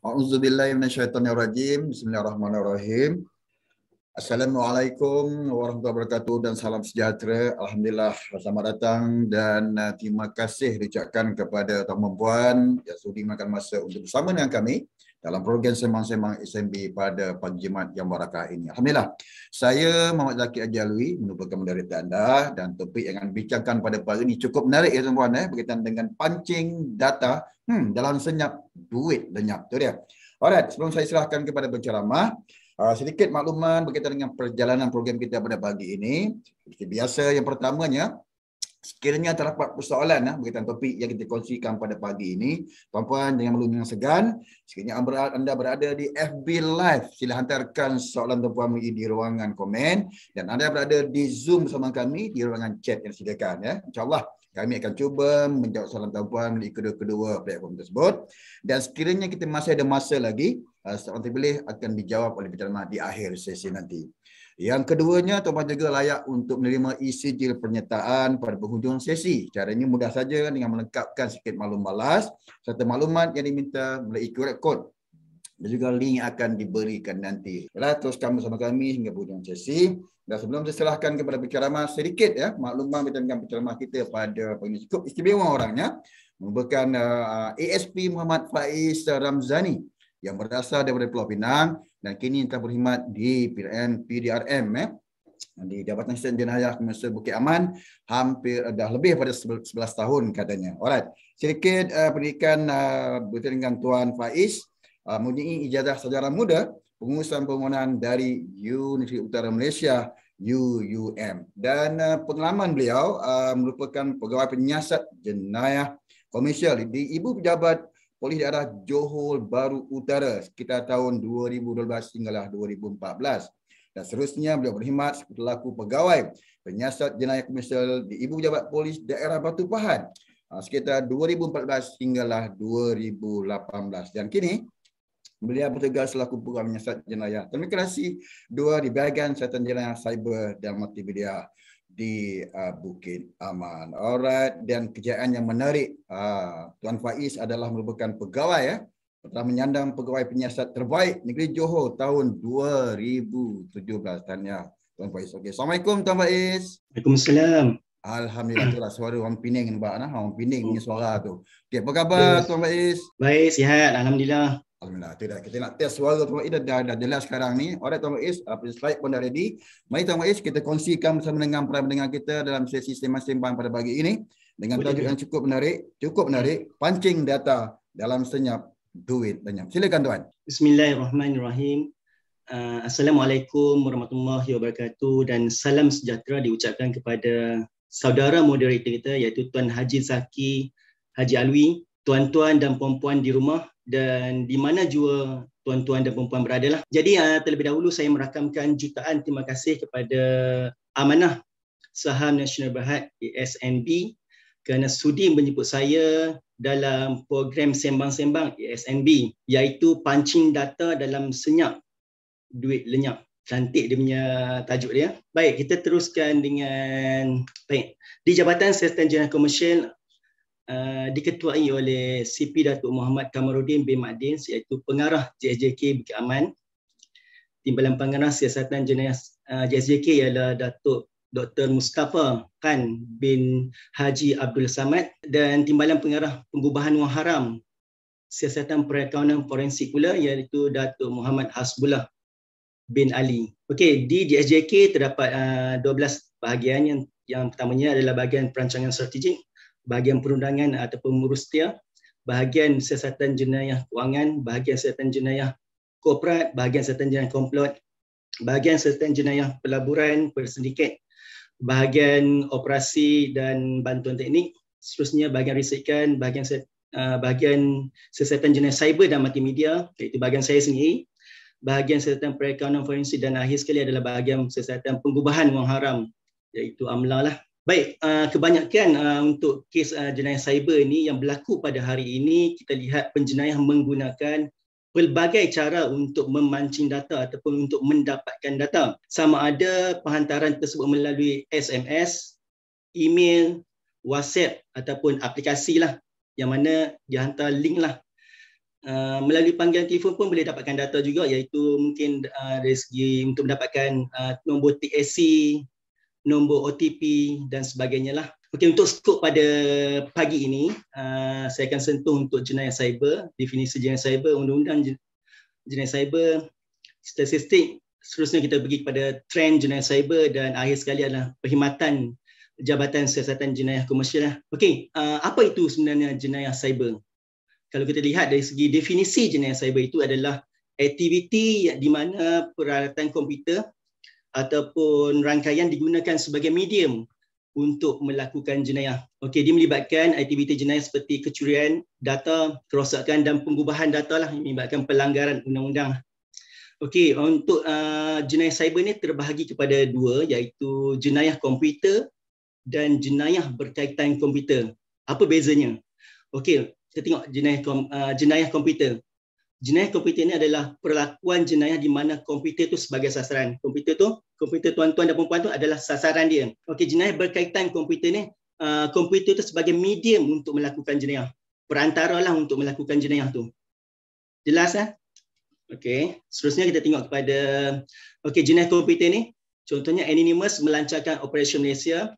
A'udzubillahi minasyaitonirrajim. Bismillahirrahmanirrahim. Assalamualaikum warahmatullahi wabarakatuh dan salam sejahtera. Alhamdulillah selamat datang dan uh, terima kasih diucapkan kepada tuan-tuan yang sudi makan masa untuk bersama dengan kami dalam program Semang-Semang SMB pada pagi Jumaat yang barakah ini. Alhamdulillah, saya Muhammad Zakir Ajalwi merupakan moderator anda dan topik yang akan bicarakan pada pagi ini cukup menarik ya tuan-tuan eh, berkaitan dengan pancing data hmm, dalam senyap duit lenyap. tu dia. Alright, sebelum saya serahkan kepada penceramah, uh, sedikit makluman, berkaitan dengan perjalanan program kita pada pagi ini. Seperti biasa yang pertamanya, sekiranya terdapat persoalan ya, berkaitan topik yang kita kongsikan pada pagi ini, tuan-puan jangan malu dengan segan. Sekiranya anda berada di FB Live, sila hantarkan soalan tuan-puan di ruangan komen. Dan anda berada di Zoom bersama kami di ruangan chat yang disediakan. Ya. InsyaAllah kami akan cuba menjawab soalan tuan-puan di kedua-kedua platform tersebut. Dan sekiranya kita masih ada masa lagi, ah, soalan terpilih akan dijawab oleh penceramah di akhir sesi nanti. Yang keduanya, tuan-tuan juga layak untuk menerima isi jil pernyataan pada penghujung sesi. Caranya mudah saja dengan melengkapkan sikit maklum balas serta maklumat yang diminta melalui QR Code. Dan juga link akan diberikan nanti. Baiklah, teruskan bersama kami hingga penghujung sesi. Dan sebelum saya serahkan kepada penceramah sedikit ya, maklumat berkaitan dengan penceramah kita pada pagi ini. Cukup istimewa orangnya. Merupakan uh, ASP Muhammad Faiz Ramzani yang berasal daripada Pulau Pinang dan kini telah berkhidmat di PRN PDRM eh di Jabatan Syed Jenayah Kementerian Bukit Aman hampir eh, dah lebih pada 11 tahun katanya. Alright. Sedikit uh, eh, pendidikan uh, eh, berkaitan dengan Tuan Faiz uh, mempunyai ijazah sejarah muda pengurusan permohonan dari Universiti Utara Malaysia UUM dan uh, pengalaman beliau uh, merupakan pegawai penyiasat jenayah komersial di Ibu Pejabat oleh daerah Johor Baru Utara sekitar tahun 2012 hinggalah 2014. Dan seterusnya beliau berkhidmat selaku pegawai penyiasat jenayah komersial di Ibu Jabat Polis daerah Batu Pahat ah, sekitar 2014 hinggalah 2018. Dan kini beliau bertugas selaku pegawai penyiasat jenayah. Terima kasih dua di bahagian syaitan jenayah cyber dan multimedia di uh, Bukit Aman. Alright, dan kejayaan yang menarik uh, Tuan Faiz adalah merupakan pegawai ya. Telah menyandang pegawai penyiasat terbaik negeri Johor tahun 2017. Tanya Tuan Faiz. Okay. Assalamualaikum Tuan Faiz. Waalaikumsalam. Alhamdulillah tu lah suara orang Pinang nampak nah. Orang Pinang punya oh. suara tu. Okay, apa khabar yes. Tuan Faiz? Baik, sihat. Alhamdulillah. Alhamdulillah. Tidak. Kita nak test suara Tuan Ma'is dah, dah jelas sekarang ni. Alright Tuan Ma'is, uh, slide pun dah ready. Mari Tuan Ma'is, kita kongsikan bersama dengan para pendengar kita dalam sesi sembang-sembang pada pagi ini dengan Boleh tajuk ya. yang cukup menarik, cukup menarik, pancing data dalam senyap duit banyak. Silakan Tuan. Bismillahirrahmanirrahim. Uh, Assalamualaikum warahmatullahi wabarakatuh dan salam sejahtera diucapkan kepada saudara moderator kita iaitu Tuan Haji Zaki Haji Alwi, tuan-tuan dan puan-puan di rumah dan di mana jua tuan-tuan dan perempuan lah. Jadi uh, terlebih dahulu saya merakamkan jutaan terima kasih kepada Amanah Saham Nasional Berhad ISNB kerana sudi menyebut saya dalam program sembang-sembang ISNB iaitu pancing data dalam senyap duit lenyap. Cantik dia punya tajuk dia. Baik, kita teruskan dengan baik. Di Jabatan Sistem Jenayah Komersial Uh, diketuai oleh CP Datuk Muhammad Kamarudin bin Madin iaitu pengarah JSJK Bukit Aman. Timbalan pengarah siasatan jenayah uh, JSJK ialah Datuk Dr. Mustafa Khan bin Haji Abdul Samad dan timbalan pengarah pengubahan wang haram siasatan perakaunan forensik pula iaitu Datuk Muhammad Hasbullah bin Ali. Okey, di JSJK terdapat uh, 12 bahagian yang yang pertamanya adalah bahagian perancangan strategik, bahagian perundangan ataupun murustia, bahagian siasatan jenayah kewangan, bahagian siasatan jenayah korporat, bahagian siasatan jenayah komplot, bahagian siasatan jenayah pelaburan, persendiket, bahagian operasi dan bantuan teknik, seterusnya bahagian risikan, bahagian uh, bahagian siasatan jenayah cyber dan multimedia, iaitu bahagian saya sendiri, bahagian siasatan perekaunan forensik dan akhir sekali adalah bahagian siasatan pengubahan wang haram iaitu amla lah Baik, uh, kebanyakan uh, untuk kes uh, jenayah cyber ini yang berlaku pada hari ini, kita lihat penjenayah menggunakan pelbagai cara untuk memancing data ataupun untuk mendapatkan data. Sama ada penghantaran tersebut melalui SMS, email, WhatsApp ataupun aplikasi lah yang mana dihantar link lah. Melalui panggilan telefon pun boleh dapatkan data juga iaitu mungkin dari segi untuk mendapatkan nombor TSC, nombor OTP dan sebagainya lah. Okey untuk skop pada pagi ini uh, saya akan sentuh untuk jenayah cyber, definisi jenayah cyber, undang-undang jenayah cyber, statistik. Seterusnya kita pergi kepada trend jenayah cyber dan akhir sekali adalah perkhidmatan Jabatan Siasatan Jenayah Komersial. Lah. Okey, uh, apa itu sebenarnya jenayah cyber? Kalau kita lihat dari segi definisi jenayah cyber itu adalah aktiviti di mana peralatan komputer ataupun rangkaian digunakan sebagai medium untuk melakukan jenayah. Okey, dia melibatkan aktiviti jenayah seperti kecurian data, kerosakan dan pengubahan data lah, yang melibatkan pelanggaran undang-undang. Okey, untuk uh, jenayah cyber ni terbahagi kepada dua iaitu jenayah komputer dan jenayah berkaitan komputer. Apa bezanya? Okey, kita tengok jenayah kom, uh, jenayah komputer jenayah komputer ini adalah perlakuan jenayah di mana komputer itu sebagai sasaran. Komputer itu, komputer tuan-tuan dan puan itu adalah sasaran dia. Okey, jenayah berkaitan komputer ini, uh, komputer itu sebagai medium untuk melakukan jenayah. Perantara lah untuk melakukan jenayah tu. Jelas kan? Okey, seterusnya kita tengok kepada okey jenayah komputer ini. Contohnya Anonymous melancarkan Operation Malaysia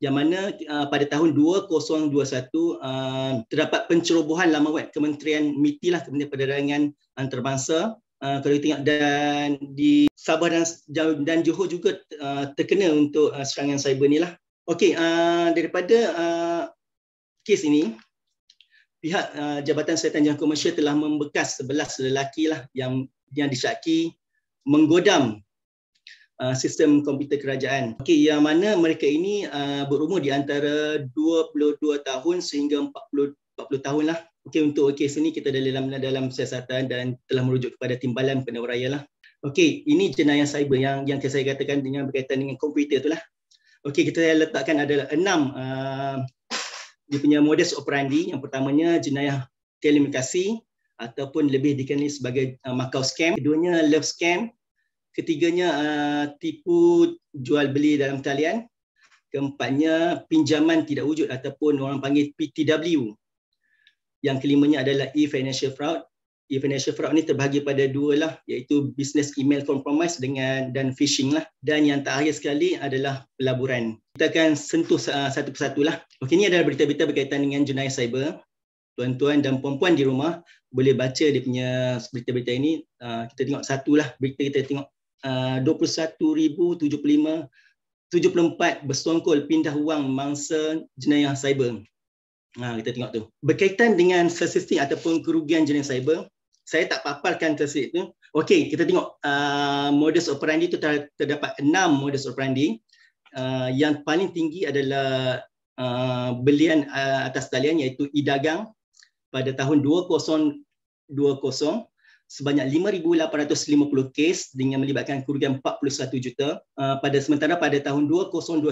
yang mana uh, pada tahun 2021 uh, terdapat pencerobohan lama web Kementerian MITI lah Kementerian Perdagangan Antarabangsa uh, kalau kita tengok dan di Sabah dan, dan Johor juga uh, terkena untuk uh, serangan cyber ni lah. Okey, uh, daripada uh, kes ini pihak uh, Jabatan Sertaan Jangan Komersial telah membekas 11 lelaki lah yang yang disyaki menggodam Uh, sistem komputer kerajaan. Okey, yang mana mereka ini uh, berumur di antara 22 tahun sehingga 40 40 tahun lah. Okey, untuk kes ini kita dah dalam dalam siasatan dan telah merujuk kepada timbalan penawaraya lah. Okey, ini jenayah cyber yang yang saya katakan dengan berkaitan dengan komputer tu lah. Okey, kita letakkan adalah enam uh, dia punya modus operandi. Yang pertamanya jenayah telekomunikasi ataupun lebih dikenali sebagai uh, Macau scam. Keduanya love scam ketiganya uh, tipu jual beli dalam talian keempatnya pinjaman tidak wujud ataupun orang panggil PTW yang kelimanya adalah e-financial fraud e-financial fraud ni terbahagi pada dua lah iaitu business email compromise dengan dan phishing lah dan yang terakhir sekali adalah pelaburan kita akan sentuh uh, satu persatu lah ok ni adalah berita-berita berkaitan dengan jenayah cyber tuan-tuan dan puan-puan di rumah boleh baca dia punya berita-berita ini uh, kita tengok satu lah berita kita tengok uh, 21,075 74 bersongkol pindah wang mangsa jenayah cyber. Ha, kita tengok tu. Berkaitan dengan sesistik ataupun kerugian jenayah cyber, saya tak paparkan sesistik tu. Okey, kita tengok uh, modus operandi tu ter- terdapat enam modus operandi. Uh, yang paling tinggi adalah uh, belian uh, atas talian iaitu e-dagang pada tahun 2020 sebanyak 5,850 kes dengan melibatkan kerugian 41 juta. Uh, pada sementara pada tahun 2021,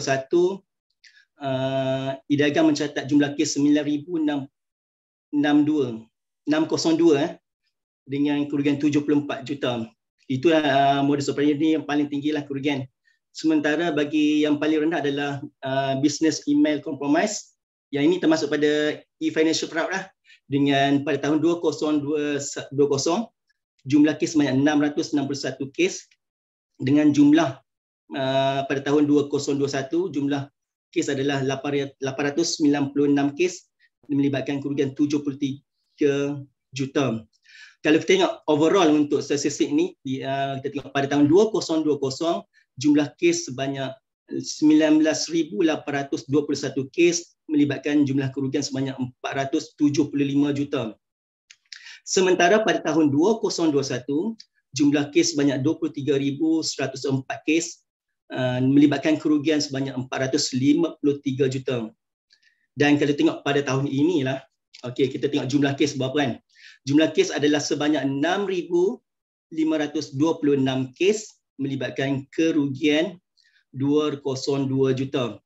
uh, IDAGA mencatat jumlah kes 9,602 eh, dengan kerugian 74 juta. Itu uh, ah, modus operandi yang paling tinggi lah kerugian. Sementara bagi yang paling rendah adalah uh, ah, business email compromise. Yang ini termasuk pada e-financial fraud lah. Dengan pada tahun 2020, jumlah kes sebanyak 661 kes dengan jumlah uh, pada tahun 2021 jumlah kes adalah 896 kes melibatkan kerugian 73 juta. Kalau kita tengok overall untuk statistik ni uh, kita tengok pada tahun 2020 jumlah kes sebanyak 19821 kes melibatkan jumlah kerugian sebanyak 475 juta. Sementara pada tahun 2021, jumlah kes sebanyak 23,104 kes uh, melibatkan kerugian sebanyak 453 juta. Dan kalau tengok pada tahun inilah, okay, kita tengok jumlah kes berapa kan? Jumlah kes adalah sebanyak 6,526 kes melibatkan kerugian 202 juta.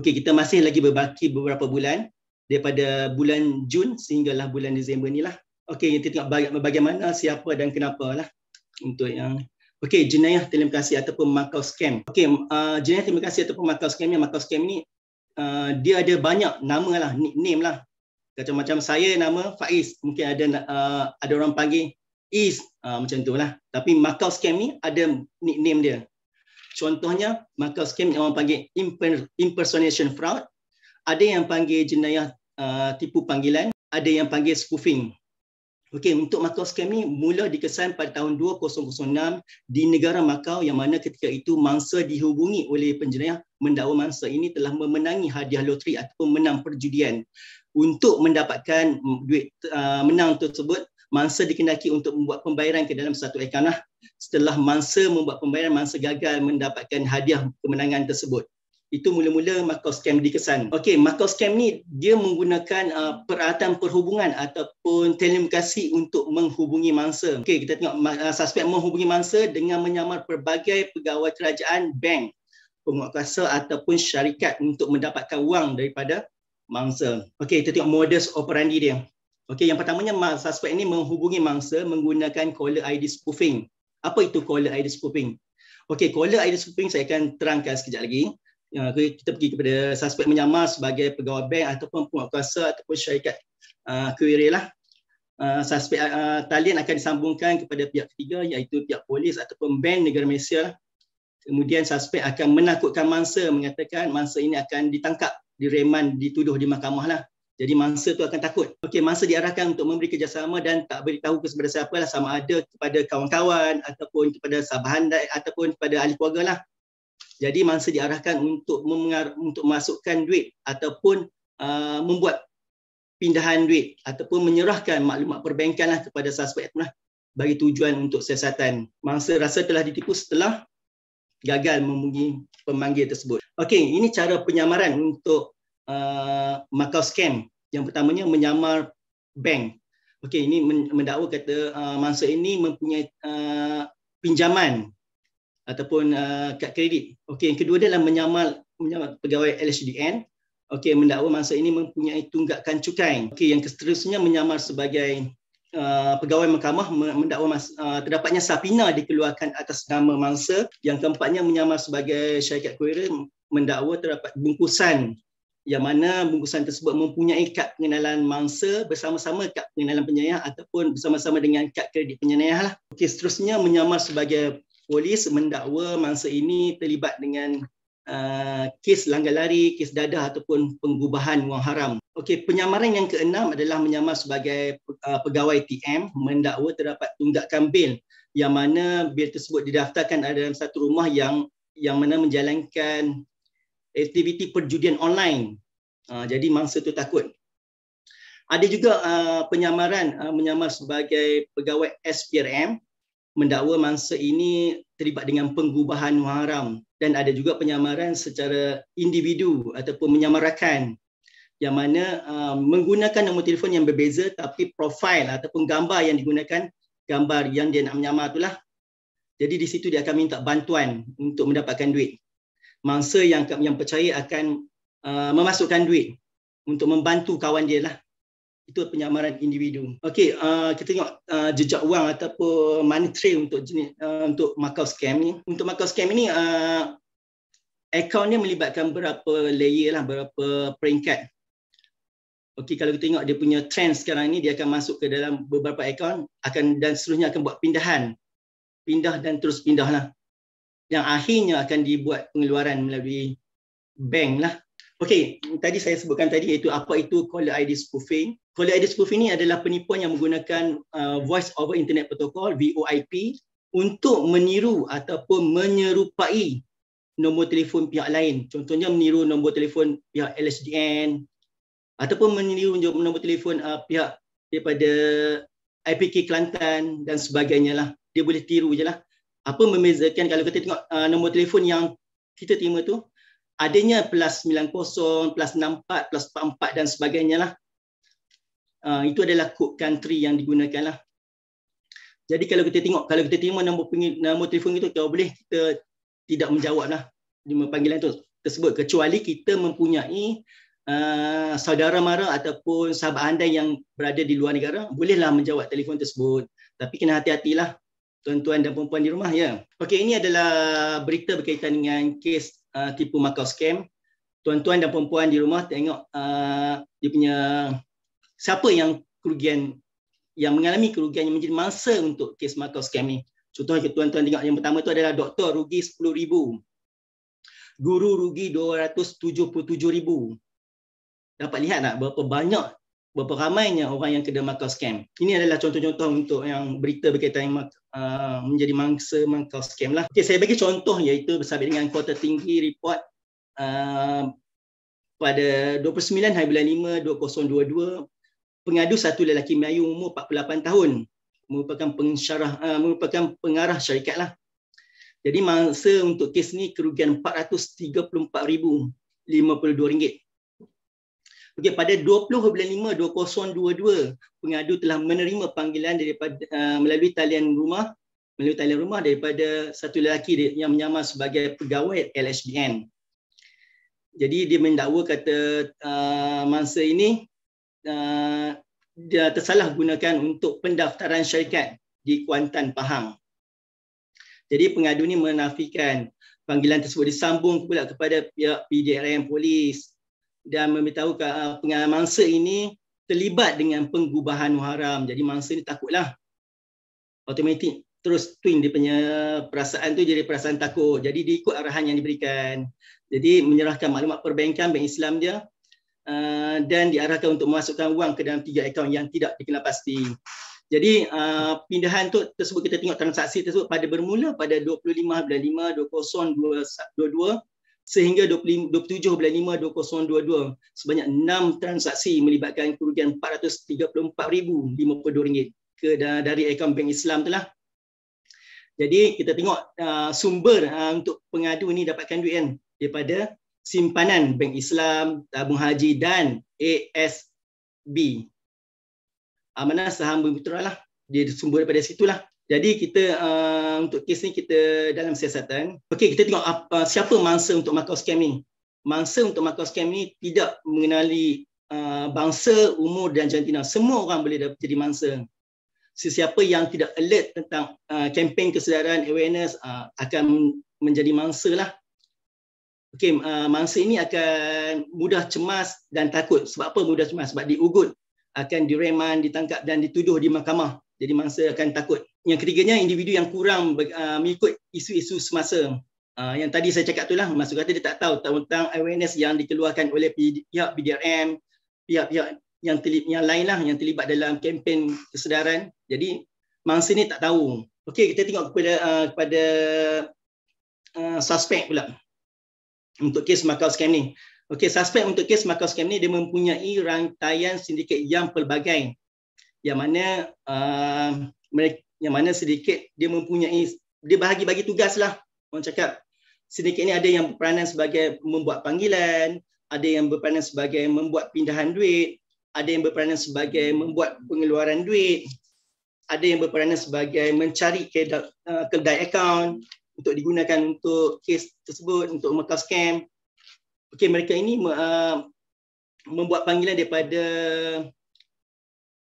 Okey, kita masih lagi berbaki beberapa bulan daripada bulan Jun sehinggalah bulan Disember ni lah. Okey, kita tengok baga- bagaimana, siapa dan kenapa lah untuk yang Okey, jenayah terima kasih ataupun makau scam. Okey, uh, jenayah terima kasih ataupun Macau scam ni, Macau scam ni uh, dia ada banyak nama lah, nickname lah. Macam-macam saya nama Faiz, mungkin ada uh, ada orang panggil Is, uh, macam tu lah. Tapi makau scam ni ada nickname dia. Contohnya, makau scam yang orang panggil impersonation fraud, ada yang panggil jenayah uh, tipu panggilan, ada yang panggil spoofing. Okey, untuk Macau scam ni mula dikesan pada tahun 2006 di negara Macau yang mana ketika itu mangsa dihubungi oleh penjenayah mendakwa mangsa ini telah memenangi hadiah loteri atau menang perjudian. Untuk mendapatkan duit uh, menang tersebut, mangsa dikendaki untuk membuat pembayaran ke dalam satu akaunlah. Setelah mangsa membuat pembayaran, mangsa gagal mendapatkan hadiah kemenangan tersebut itu mula-mula Macau Scam dikesan. Okey, Macau Scam ni dia menggunakan uh, peralatan perhubungan ataupun telekomunikasi untuk menghubungi mangsa. Okey, kita tengok uh, suspek menghubungi mangsa dengan menyamar pelbagai pegawai kerajaan, bank, penguatkuasa ataupun syarikat untuk mendapatkan wang daripada mangsa. Okey, kita tengok modus operandi dia. Okey, yang pertamanya suspek ini menghubungi mangsa menggunakan caller ID spoofing. Apa itu caller ID spoofing? Okey, caller ID spoofing saya akan terangkan sekejap lagi uh, kita pergi kepada suspek menyamar sebagai pegawai bank ataupun penguatkuasa ataupun syarikat ah, kuiri uh, lah. Uh, suspek uh, talian akan disambungkan kepada pihak ketiga iaitu pihak polis ataupun bank negara Malaysia. Kemudian suspek akan menakutkan mangsa mengatakan mangsa ini akan ditangkap, direman, dituduh di mahkamah lah. Jadi mangsa tu akan takut. Okey, mangsa diarahkan untuk memberi kerjasama dan tak beritahu kepada siapa lah sama ada kepada kawan-kawan ataupun kepada sahabat handai ataupun kepada ahli keluarga lah. Jadi mangsa diarahkan untuk untuk masukkan duit ataupun uh, membuat pindahan duit ataupun menyerahkan maklumat perbankan lah kepada suspek itu lah bagi tujuan untuk siasatan. Mangsa rasa telah ditipu setelah gagal memenuhi pemanggil tersebut. Okey, ini cara penyamaran untuk uh, Macau scam. Yang pertamanya menyamar bank. Okey, ini mendakwa kata uh, mangsa ini mempunyai uh, pinjaman ataupun uh, kad kredit. Okey, yang kedua adalah menyamal menyamal pegawai LHDN. Okey, mendakwa mangsa ini mempunyai tunggakan cukai. Okey, yang seterusnya menyamar sebagai Uh, pegawai mahkamah mendakwa uh, terdapatnya sapina dikeluarkan atas nama mangsa yang keempatnya menyamar sebagai syarikat kuera mendakwa terdapat bungkusan yang mana bungkusan tersebut mempunyai kad pengenalan mangsa bersama-sama kad pengenalan penyayang ataupun bersama-sama dengan kad kredit penyayang lah. Okey seterusnya menyamar sebagai polis mendakwa mangsa ini terlibat dengan uh, kes langgar lari, kes dadah ataupun pengubahan wang haram. Okey, penyamaran yang keenam adalah menyamar sebagai uh, pegawai TM mendakwa terdapat tunggakan bil yang mana bil tersebut didaftarkan ada dalam satu rumah yang yang mana menjalankan aktiviti perjudian online. Uh, jadi mangsa itu takut. Ada juga uh, penyamaran uh, menyamar sebagai pegawai SPRM mendakwa mangsa ini terlibat dengan pengubahan waram dan ada juga penyamaran secara individu ataupun menyamarakan yang mana uh, menggunakan nombor telefon yang berbeza tapi profil ataupun gambar yang digunakan gambar yang dia nak menyamar itulah jadi di situ dia akan minta bantuan untuk mendapatkan duit mangsa yang yang percaya akan uh, memasukkan duit untuk membantu kawan dia lah itu penyamaran individu. Okey, uh, kita tengok uh, jejak wang ataupun money trail untuk jenis uh, untuk Macau scam ni. Untuk Macau scam ni uh, akaun dia melibatkan berapa layer lah, berapa peringkat. Okey, kalau kita tengok dia punya trend sekarang ni dia akan masuk ke dalam beberapa akaun akan dan seterusnya akan buat pindahan. Pindah dan terus pindah lah. Yang akhirnya akan dibuat pengeluaran melalui bank lah. Okey, tadi saya sebutkan tadi iaitu apa itu caller ID spoofing. Folio ID spoof ini adalah penipuan yang menggunakan uh, Voice over Internet Protocol VOIP untuk meniru ataupun menyerupai nombor telefon pihak lain. Contohnya meniru nombor telefon pihak LSDN ataupun meniru nombor telefon uh, pihak daripada IPK Kelantan dan sebagainya lah. Dia boleh tiru je lah. Apa membezakan kalau kita tengok uh, nombor telefon yang kita terima tu adanya plus 90, plus 64, plus 44 dan sebagainya lah. Ah, itu adalah code country yang digunakan lah. Jadi kalau kita tengok, kalau kita terima nombor, nombor telefon itu, kalau boleh kita tidak menjawab lah lima panggilan itu tersebut. Kecuali kita mempunyai uh, saudara mara ataupun sahabat anda yang berada di luar negara, bolehlah menjawab telefon tersebut. Tapi kena hati-hatilah tuan-tuan dan perempuan di rumah. ya. Yeah. Okey, ini adalah berita berkaitan dengan kes uh, tipu makau scam. Tuan-tuan dan perempuan di rumah tengok uh, dia punya siapa yang kerugian yang mengalami kerugian yang menjadi mangsa untuk kes Macau scam ni. Contohnya tuan-tuan tengok yang pertama tu adalah doktor rugi 10,000. Guru rugi 277,000. Dapat lihat tak berapa banyak berapa ramainya orang yang kena Macau scam. Ini adalah contoh-contoh untuk yang berita berkaitan yang uh, menjadi mangsa Macau scam lah. Okay, saya bagi contoh iaitu bersama dengan kuota tinggi report uh, pada 29 hari bulan 5 2022 pengadu satu lelaki Melayu umur 48 tahun merupakan pengarah, uh, merupakan pengarah syarikat lah. Jadi mangsa untuk kes ni kerugian 434,052 ringgit. Okey pada 20.05.2022 pengadu telah menerima panggilan daripada uh, melalui talian rumah melalui talian rumah daripada satu lelaki yang menyamar sebagai pegawai LHBN. Jadi dia mendakwa kata uh, mangsa ini Uh, dia tersalah gunakan untuk pendaftaran syarikat di Kuantan Pahang. Jadi pengadu ini menafikan panggilan tersebut disambung pula kepada pihak PDRM polis dan memberitahu uh, pengalaman mangsa ini terlibat dengan penggubahan muharam. Jadi mangsa ini takutlah. Automatik terus twin dia punya perasaan tu jadi perasaan takut. Jadi dia arahan yang diberikan. Jadi menyerahkan maklumat perbankan bank Islam dia Uh, dan diarahkan untuk memasukkan wang ke dalam tiga akaun yang tidak dikenal pasti. Jadi uh, pindahan tu tersebut kita tengok transaksi tersebut pada bermula pada 25 bulan 5 2022 sehingga 25, 27 bulan 5 2022 sebanyak 6 transaksi melibatkan kerugian RM434,052 ke dari akaun Bank Islam telah. Jadi kita tengok uh, sumber uh, untuk pengadu ni dapatkan duit kan daripada simpanan Bank Islam, Tabung Haji dan ASB. Amanah saham bumi putera lah. Dia sumber daripada situ lah. Jadi kita uh, untuk kes ni kita dalam siasatan. Okey, kita tengok apa, siapa mangsa untuk Macau Scam ni. Mangsa untuk Macau Scam ni tidak mengenali uh, bangsa, umur dan jantina. Semua orang boleh dapat jadi mangsa. Sesiapa yang tidak alert tentang uh, kempen kesedaran, awareness uh, akan menjadi mangsa lah. Okey, uh, mangsa ini akan mudah cemas dan takut. Sebab apa mudah cemas? Sebab diugut, akan direman, ditangkap dan dituduh di mahkamah. Jadi mangsa akan takut. Yang ketiganya, individu yang kurang ber, uh, mengikut isu-isu semasa. Uh, yang tadi saya cakap itulah, maksud kata dia tak tahu tentang awareness yang dikeluarkan oleh pihak BDRM, pihak-pihak yang, terlibat yang lain lah yang terlibat dalam kempen kesedaran. Jadi mangsa ni tak tahu. Okey, kita tengok kepada, uh, kepada uh, suspek pula untuk kes makau scam ni. Okey, suspek untuk kes makau scam ni dia mempunyai rangkaian sindiket yang pelbagai. Yang mana uh, mereka, yang mana sedikit dia mempunyai dia bahagi-bagi tugas lah orang cakap sindiket ni ada yang berperanan sebagai membuat panggilan ada yang berperanan sebagai membuat pindahan duit ada yang berperanan sebagai membuat pengeluaran duit ada yang berperanan sebagai mencari kedai, uh, kedai account untuk digunakan untuk kes tersebut untuk Macau scam. Okey mereka ini uh, membuat panggilan daripada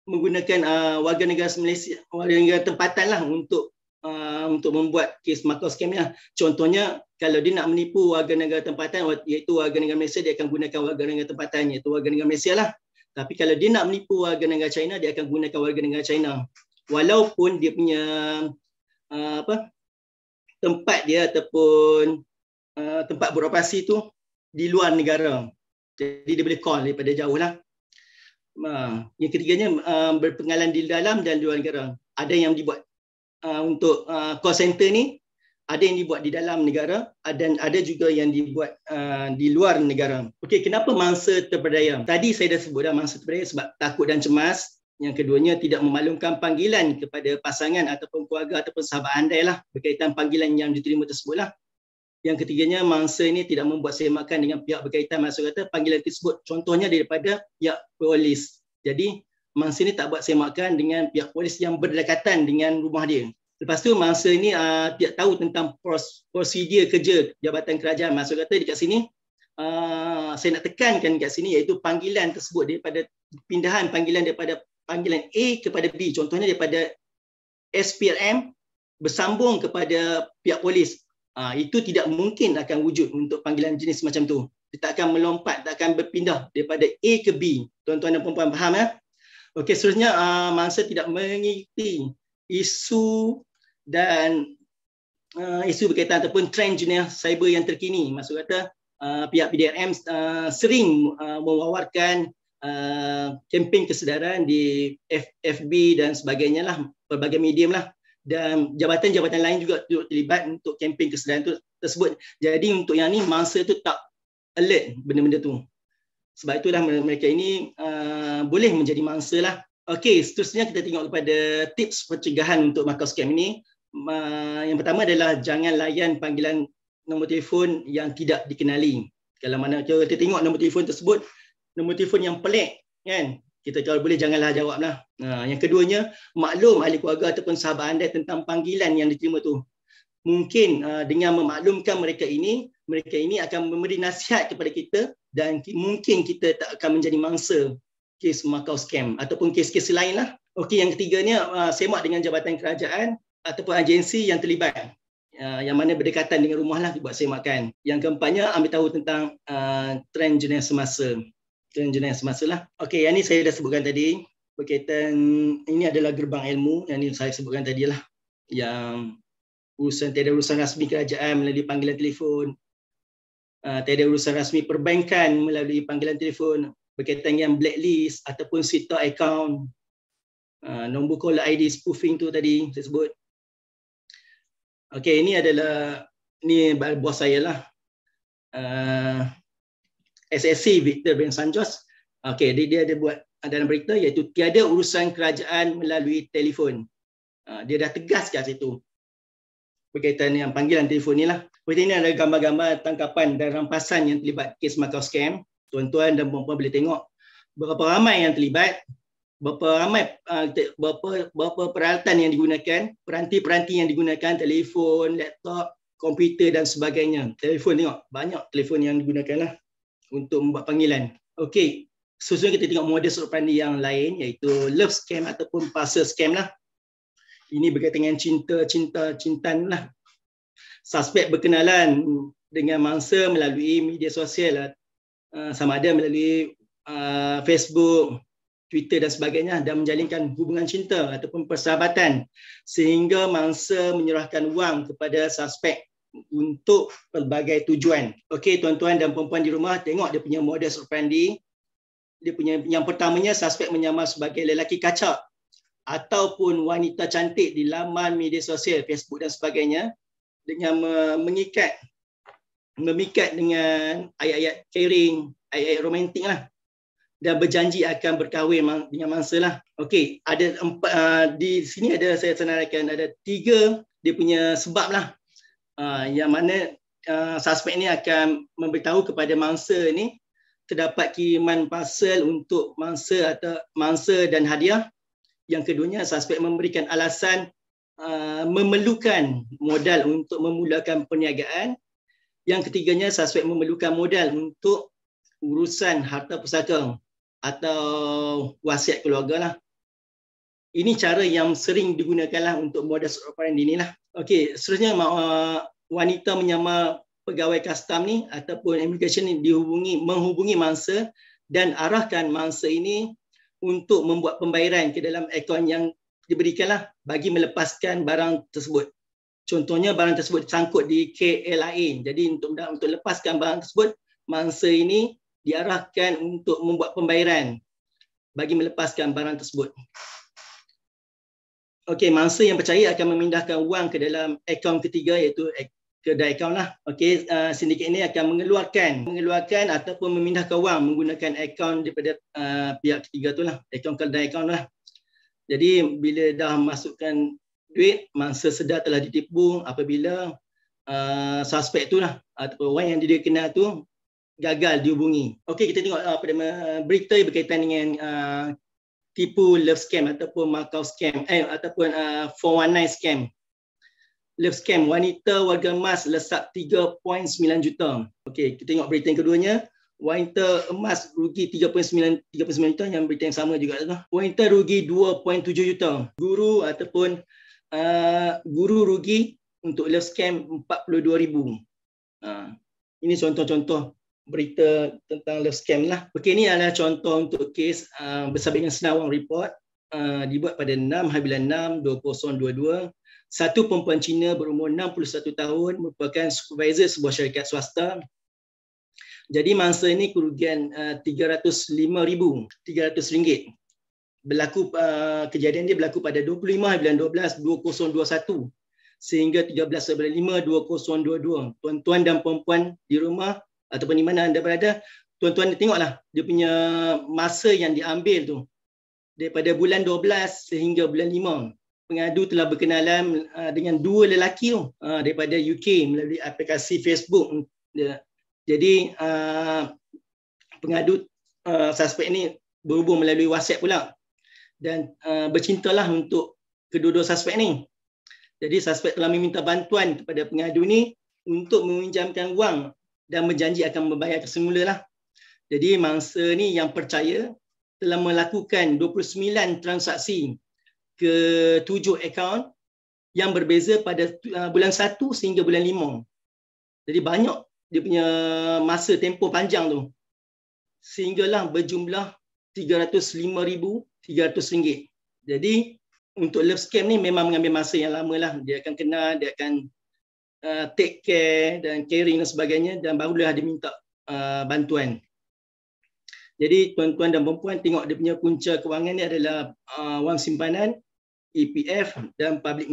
menggunakan uh, warga negara Malaysia, warga negara tempatan lah untuk uh, untuk membuat kes Macau scam ya. Contohnya kalau dia nak menipu warga negara tempatan iaitu warga negara Malaysia dia akan gunakan warga negara tempatannya iaitu warga negara Malaysia lah. Tapi kalau dia nak menipu warga negara China dia akan gunakan warga negara China. Walaupun dia punya uh, apa tempat dia ataupun uh, tempat beroperasi tu di luar negara. Jadi dia boleh call daripada jauh lah. Uh, yang ketiganya uh, berpengalaman di dalam dan luar negara. Ada yang dibuat uh, untuk uh, call center ni, ada yang dibuat di dalam negara dan ada juga yang dibuat uh, di luar negara. Okey, kenapa mangsa terperdaya? Tadi saya dah sebut dah mangsa terperdaya sebab takut dan cemas yang keduanya tidak memaklumkan panggilan kepada pasangan ataupun keluarga ataupun sahabat anda lah berkaitan panggilan yang diterima tersebut lah. Yang ketiganya mangsa ini tidak membuat semakan dengan pihak berkaitan maksud kata panggilan tersebut. Contohnya daripada pihak polis. Jadi mangsa ini tak buat semakan dengan pihak polis yang berdekatan dengan rumah dia. Lepas tu mangsa ini uh, tidak tahu tentang prosedur kerja jabatan kerajaan. Maksud kata dekat sini Uh, saya nak tekankan kat sini iaitu panggilan tersebut daripada pindahan panggilan daripada panggilan A kepada B. Contohnya daripada SPRM bersambung kepada pihak polis. Ha, itu tidak mungkin akan wujud untuk panggilan jenis macam tu. Dia tak akan melompat, tak akan berpindah daripada A ke B. Tuan-tuan dan perempuan faham ya? Okey, seterusnya uh, mangsa tidak mengikuti isu dan uh, isu berkaitan ataupun trend dunia cyber yang terkini. Maksud kata uh, pihak PDRM uh, sering uh, mewawarkan Uh, kempen kesedaran di FB dan sebagainya lah, pelbagai medium lah dan jabatan-jabatan lain juga terlibat untuk kempen kesedaran tu tersebut. Jadi untuk yang ni masa tu tak alert benda-benda tu. Sebab itulah mereka ini uh, boleh menjadi mangsa lah. Okey, seterusnya kita tengok kepada tips pencegahan untuk makau scam ini. Uh, yang pertama adalah jangan layan panggilan nombor telefon yang tidak dikenali. Kalau mana kita tengok nombor telefon tersebut, nombor telefon yang pelik kan kita kalau boleh janganlah jawablah. Ha, yang keduanya, maklum ahli keluarga ataupun sahabat anda tentang panggilan yang diterima tu. Mungkin uh, dengan memaklumkan mereka ini, mereka ini akan memberi nasihat kepada kita dan mungkin kita tak akan menjadi mangsa kes makau scam ataupun kes-kes lain lah. Okey, yang ketiganya, uh, semak dengan jabatan kerajaan ataupun agensi yang terlibat. Uh, yang mana berdekatan dengan rumah lah dibuat semakan. Yang keempatnya, ambil tahu tentang uh, trend jenis semasa jenis-jenis semasa lah. Okey, yang ni saya dah sebutkan tadi berkaitan ini adalah gerbang ilmu yang ni saya sebutkan tadi lah yang urusan tiada urusan rasmi kerajaan melalui panggilan telefon uh, tiada urusan rasmi perbankan melalui panggilan telefon berkaitan yang blacklist ataupun sweet account uh, nombor call ID spoofing tu tadi saya sebut Okey, ini adalah ni bos saya lah ah, SSC Victor Ben Sanjos. Okey, dia, dia ada buat ada berita iaitu tiada urusan kerajaan melalui telefon. Ah, dia dah tegas kat situ. Berkaitan yang panggilan telefon ni lah. Berita ini ada gambar-gambar tangkapan dan rampasan yang terlibat kes Macau Scam. Tuan-tuan dan puan-puan boleh tengok berapa ramai yang terlibat, berapa ramai ah, berapa berapa peralatan yang digunakan, peranti-peranti yang digunakan, telefon, laptop, komputer dan sebagainya. Telefon tengok, banyak telefon yang digunakan lah untuk membuat panggilan. Okey, susun kita tengok modus surupani yang lain iaitu love scam ataupun parcel scam lah. Ini berkaitan dengan cinta, cinta, cintan lah. Suspek berkenalan dengan mangsa melalui media sosial lah. Ah, sama ada melalui ah, Facebook, Twitter dan sebagainya dan menjalinkan hubungan cinta ataupun persahabatan sehingga mangsa menyerahkan wang kepada suspek untuk pelbagai tujuan. Okey tuan-tuan dan puan-puan di rumah tengok dia punya modus operandi. Dia punya yang pertamanya suspek menyamar sebagai lelaki kacak ataupun wanita cantik di laman media sosial Facebook dan sebagainya dengan mengikat memikat dengan ayat-ayat caring, ayat-ayat romantik lah dan berjanji akan berkahwin dengan mangsa lah. Okey, ada empat, uh, di sini ada saya senaraikan ada tiga dia punya sebab lah uh, yang mana uh, suspek ini akan memberitahu kepada mangsa ini terdapat kiriman parcel untuk mangsa atau mangsa dan hadiah yang keduanya suspek memberikan alasan uh, memerlukan modal untuk memulakan perniagaan yang ketiganya suspek memerlukan modal untuk urusan harta pusaka atau wasiat keluarga lah. Ini cara yang sering digunakanlah untuk modus operandi inilah. Okey, seterusnya uh, wanita menyama pegawai custom ni ataupun immigration ni dihubungi menghubungi mangsa dan arahkan mangsa ini untuk membuat pembayaran ke dalam akaun yang diberikanlah bagi melepaskan barang tersebut. Contohnya barang tersebut sangkut di KLIA. Jadi untuk untuk lepaskan barang tersebut, mangsa ini diarahkan untuk membuat pembayaran bagi melepaskan barang tersebut. Okey, mangsa yang percaya akan memindahkan wang ke dalam akaun ketiga iaitu kedai akaun lah. Okey, uh, sindiket ini akan mengeluarkan mengeluarkan ataupun memindahkan wang menggunakan akaun daripada uh, pihak ketiga tu lah. Akaun kedai akaun lah. Jadi bila dah masukkan duit, mangsa sedar telah ditipu apabila uh, suspek tu lah ataupun orang yang dia kenal tu gagal dihubungi. Okey, kita tengok uh, uh berita berkaitan dengan uh, tipu love scam ataupun makau scam eh ataupun uh, 419 scam love scam wanita warga emas lesap 3.9 juta okey kita tengok berita yang keduanya wanita emas rugi 3.9 3.9 juta yang berita yang sama juga tu lah. wanita rugi 2.7 juta guru ataupun uh, guru rugi untuk love scam 42000 ah uh, ini contoh-contoh berita tentang love scam lah. Okey ni adalah contoh untuk kes uh, dengan senawang report uh, dibuat pada 6 Habilan 6 2022. Satu perempuan Cina berumur 61 tahun merupakan supervisor sebuah syarikat swasta. Jadi mangsa ini kerugian uh, 305,300 ringgit. Berlaku uh, kejadian dia berlaku pada 25 Habilan 12 2021 sehingga 13.5.2022. Tuan-tuan dan puan-puan di rumah ataupun di mana anda berada, tuan-tuan tengoklah dia punya masa yang diambil tu daripada bulan 12 sehingga bulan 5. Pengadu telah berkenalan ah, dengan dua lelaki tu ah, daripada UK melalui aplikasi Facebook. Jadi ah, pengadu suspek ni berhubung melalui WhatsApp pula dan bercintalah untuk kedua-dua suspek ni. Jadi suspek telah meminta bantuan kepada pengadu ni untuk meminjamkan wang dan berjanji akan membayar semula lah. Jadi mangsa ni yang percaya telah melakukan 29 transaksi ke tujuh akaun yang berbeza pada uh, bulan satu sehingga bulan lima. Jadi banyak dia punya masa tempoh panjang tu. Sehinggalah berjumlah RM305,300. Jadi untuk love scam ni memang mengambil masa yang lama lah. Dia akan kena, dia akan uh, take care dan caring dan sebagainya dan barulah dia minta uh, bantuan. Jadi tuan-tuan dan puan-puan tengok dia punya punca kewangan ni adalah uh, wang simpanan, EPF dan public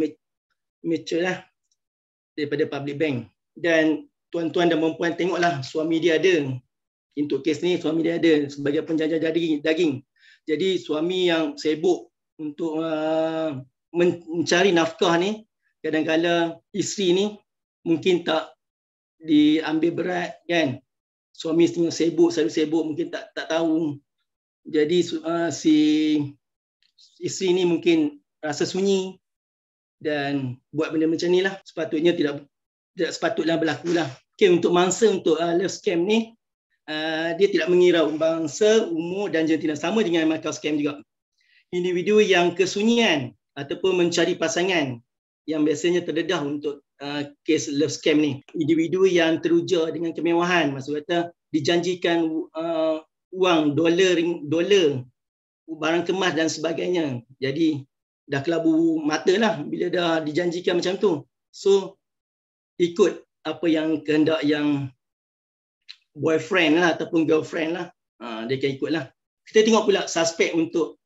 mutual lah daripada public bank. Dan tuan-tuan dan puan-puan tengoklah suami dia ada. Untuk kes ni suami dia ada sebagai penjaja daging. Jadi suami yang sibuk untuk uh, mencari nafkah ni kadang-kadang isteri ni mungkin tak diambil berat kan suami tengah sibuk saya sibuk mungkin tak tak tahu jadi uh, si isteri ni mungkin rasa sunyi dan buat benda macam ni lah sepatutnya tidak tidak sepatutnya berlaku lah okay, untuk mangsa untuk uh, love scam ni uh, dia tidak mengira bangsa, umur dan jantina sama dengan macam scam juga individu yang kesunyian ataupun mencari pasangan yang biasanya terdedah untuk uh, kes love scam ni. Individu yang teruja dengan kemewahan, maksud kata dijanjikan uh, wang dolar dolar barang kemas dan sebagainya. Jadi dah kelabu mata lah bila dah dijanjikan macam tu. So ikut apa yang kehendak yang boyfriend lah ataupun girlfriend lah. Ha, dia akan ikut lah. Kita tengok pula suspek untuk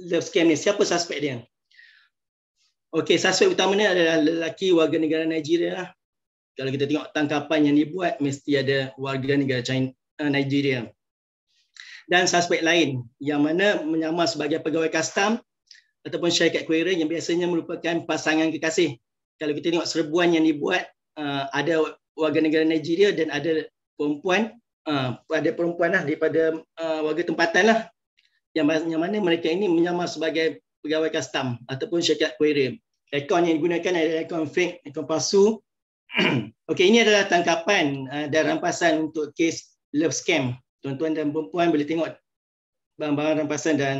love scam ni. Siapa suspek dia? Okey, suspek utama ni adalah lelaki warga negara Nigeria lah. Kalau kita tengok tangkapan yang dibuat, mesti ada warga negara China, eh, Nigeria. Dan suspek lain yang mana menyamar sebagai pegawai kastam ataupun syarikat kuera yang biasanya merupakan pasangan kekasih. Kalau kita tengok serbuan yang dibuat, eh, ada warga negara Nigeria dan ada perempuan, eh, ada perempuan lah daripada warga tempatan lah yang mana mereka ini menyamar sebagai pegawai kastam ataupun syarikat kuera akaun yang digunakan adalah akaun fake, akaun palsu. Okey, ini adalah tangkapan uh, dan ya. rampasan untuk kes love scam. Tuan-tuan dan perempuan boleh tengok barang-barang rampasan dan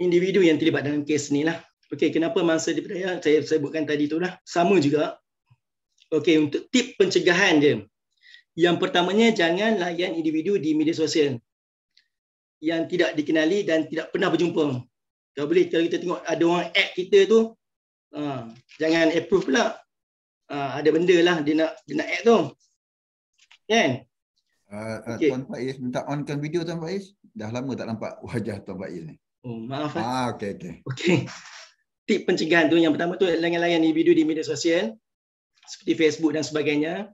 individu yang terlibat dalam kes ni lah. Okey, kenapa mangsa diperdaya? Saya sebutkan tadi tu lah. Sama juga. Okey, untuk tip pencegahan dia. Yang pertamanya, jangan layan individu di media sosial yang tidak dikenali dan tidak pernah berjumpa. Kalau boleh kalau kita tengok ada orang add kita tu uh, jangan approve pula. Uh, ada benda lah dia nak dia nak add tu. Kan? Uh, ah, uh, ah, okay. Tuan Faiz minta onkan video Tuan Faiz. Dah lama tak nampak wajah Tuan Faiz ni. Oh, maaf. Eh. Ah, okay okay. Okay Tip pencegahan tu yang pertama tu layan-layan video di media sosial seperti Facebook dan sebagainya.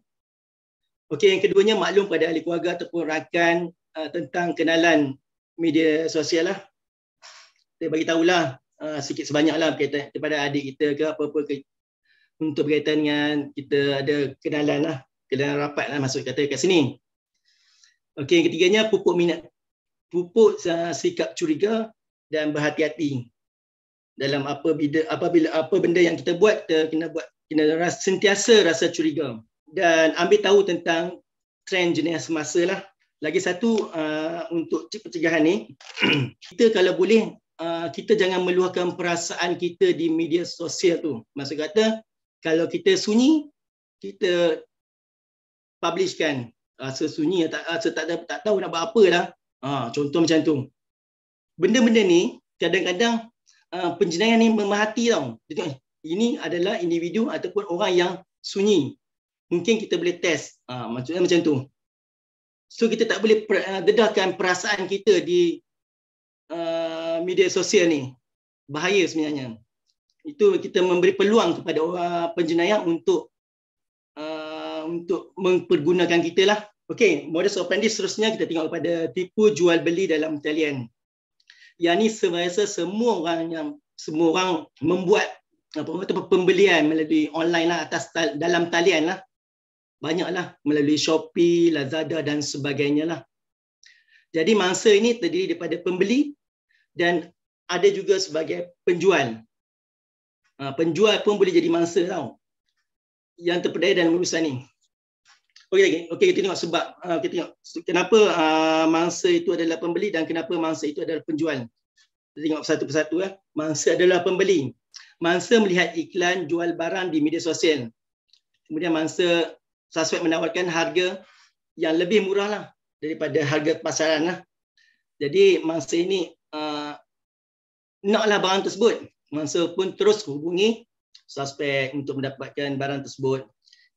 Okey, yang keduanya maklum pada ahli keluarga ataupun rakan uh, tentang kenalan media sosial lah kita bagi tahulah uh, sikit sebanyaklah berkaitan kepada adik kita ke apa-apa ke, untuk berkaitan dengan kita ada kenalan lah, kenalan rapat lah masuk kata kat sini. Okey, yang ketiganya pupuk minat, pupuk uh, sikap curiga dan berhati-hati dalam apa bila apa bila apa benda yang kita buat kita kena buat kena rasa, sentiasa rasa curiga dan ambil tahu tentang trend jenis masa lah. Lagi satu uh, untuk pencegahan ni, kita kalau boleh Uh, kita jangan meluahkan perasaan kita di media sosial tu. Maksud kata, kalau kita sunyi, kita publishkan rasa ah, sunyi atau rasa tak, ah, tak, tak tahu nak buat apa lah. Ha, contoh macam tu. Benda-benda ni, kadang-kadang uh, penjenayah ni memahati tau. Dia tengok, eh, ini adalah individu ataupun orang yang sunyi. Mungkin kita boleh test. Ha, maksudnya macam tu. So kita tak boleh dedahkan perasaan kita di uh, media sosial ni bahaya sebenarnya itu kita memberi peluang kepada orang uh, penjenayah untuk uh, untuk mempergunakan kita lah okey modus operandi seterusnya kita tengok pada tipu jual beli dalam talian yang ni semasa semua orang yang semua orang membuat apa kata pembelian melalui online lah atas dalam talian lah banyaklah melalui Shopee, Lazada dan sebagainya lah. Jadi mangsa ini terdiri daripada pembeli, dan ada juga sebagai penjual. Ha, penjual pun boleh jadi mangsa tau. Yang terpedaya dalam urusan ni. Okey, okay, okay, kita tengok sebab. Ha, kita tengok kenapa ha, mangsa itu adalah pembeli dan kenapa mangsa itu adalah penjual. Kita tengok satu persatu. Ya. Ha. Mangsa adalah pembeli. Mangsa melihat iklan jual barang di media sosial. Kemudian mangsa suspek menawarkan harga yang lebih murahlah daripada harga pasaran lah. Jadi mangsa ini naklah barang tersebut. Mangsa pun terus hubungi suspek untuk mendapatkan barang tersebut.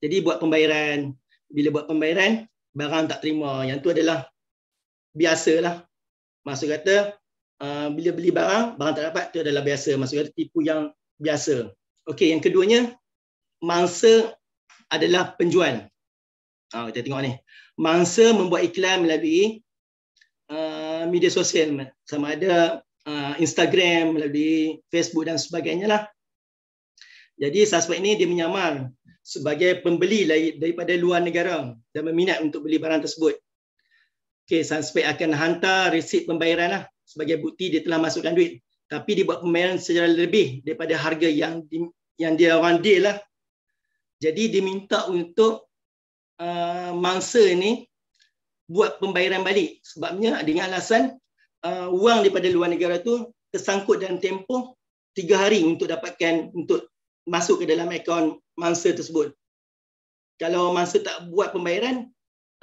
Jadi buat pembayaran, bila buat pembayaran, barang tak terima. Yang tu adalah biasa lah. Maksud kata, uh, bila beli barang, barang tak dapat, tu adalah biasa. Maksud kata, tipu yang biasa. Okey, yang keduanya, mangsa adalah penjual. Oh, kita tengok ni. Mangsa membuat iklan melalui uh, media sosial sama ada uh, Instagram, melalui Facebook dan sebagainya lah. Jadi suspek ini dia menyamar sebagai pembeli daripada luar negara dan berminat untuk beli barang tersebut. Okay, suspek akan hantar resit pembayaran lah sebagai bukti dia telah masukkan duit. Tapi dia buat pembayaran secara lebih daripada harga yang di, yang dia orang deal lah. Jadi dia minta untuk uh, mangsa ni buat pembayaran balik sebabnya dengan alasan uh, wang daripada luar negara tu tersangkut dalam tempoh tiga hari untuk dapatkan untuk masuk ke dalam akaun mangsa tersebut. Kalau mangsa tak buat pembayaran,